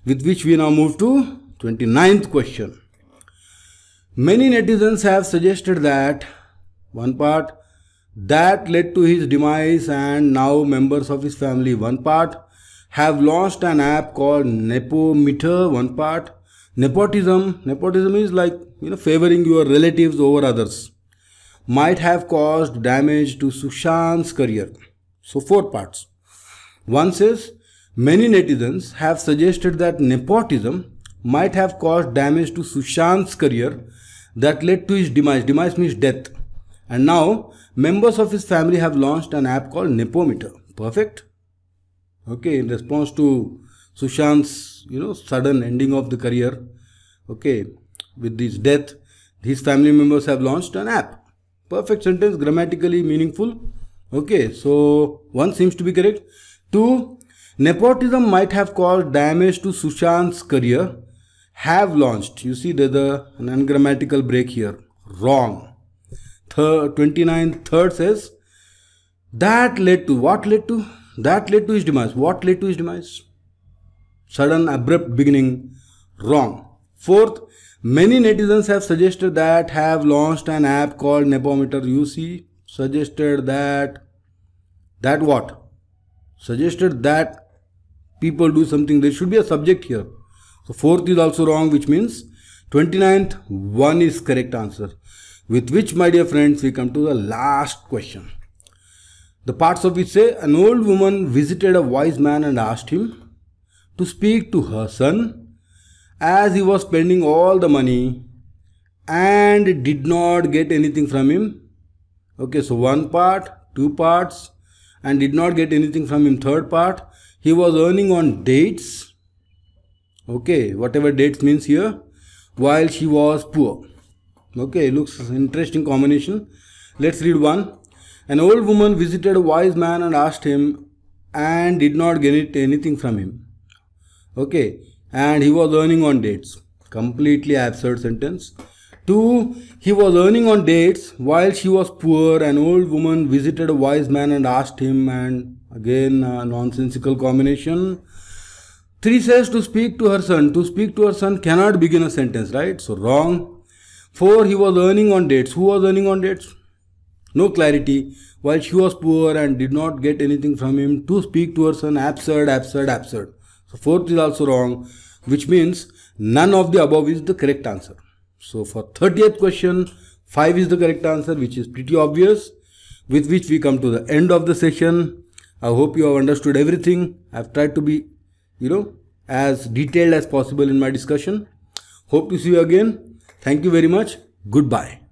With which we now move to 29th question. Many netizens have suggested that one part. That led to his demise and now members of his family, one part, have launched an app called Nepometer, one part. Nepotism, nepotism is like, you know, favoring your relatives over others, might have caused damage to Sushant's career. So four parts. One says, many netizens have suggested that nepotism might have caused damage to Sushant's career that led to his demise. Demise means death. And now members of his family have launched an app called Nepometer. Perfect. Okay, in response to Sushant's, you know, sudden ending of the career, okay, with his death, his family members have launched an app. Perfect sentence, grammatically meaningful. Okay, so one seems to be correct. Two, nepotism might have caused damage to Sushant's career. Have launched. You see, there's a, an ungrammatical break here. Wrong th 29 third says that led to what led to that led to his demise what led to his demise sudden abrupt beginning wrong fourth many netizens have suggested that have launched an app called nepometer uc suggested that that what suggested that people do something there should be a subject here so fourth is also wrong which means 29th one is correct answer with which, my dear friends, we come to the last question. The parts of which say, an old woman visited a wise man and asked him to speak to her son as he was spending all the money and did not get anything from him. Okay, so one part, two parts, and did not get anything from him. Third part, he was earning on dates. Okay, whatever dates means here, while she was poor. Okay, looks interesting combination. Let's read one. An old woman visited a wise man and asked him and did not get anything from him. Okay, and he was earning on dates. Completely absurd sentence. Two, he was earning on dates while she was poor. An old woman visited a wise man and asked him, and again, a nonsensical combination. Three says to speak to her son. To speak to her son cannot begin a sentence, right? So, wrong. 4. He was earning on dates. Who was earning on dates? No clarity. While she was poor and did not get anything from him, to speak to her son, absurd, absurd, absurd. So, fourth is also wrong, which means none of the above is the correct answer. So, for 30th question, 5 is the correct answer, which is pretty obvious, with which we come to the end of the session. I hope you have understood everything. I have tried to be, you know, as detailed as possible in my discussion. Hope to see you again. Thank you very much. Goodbye.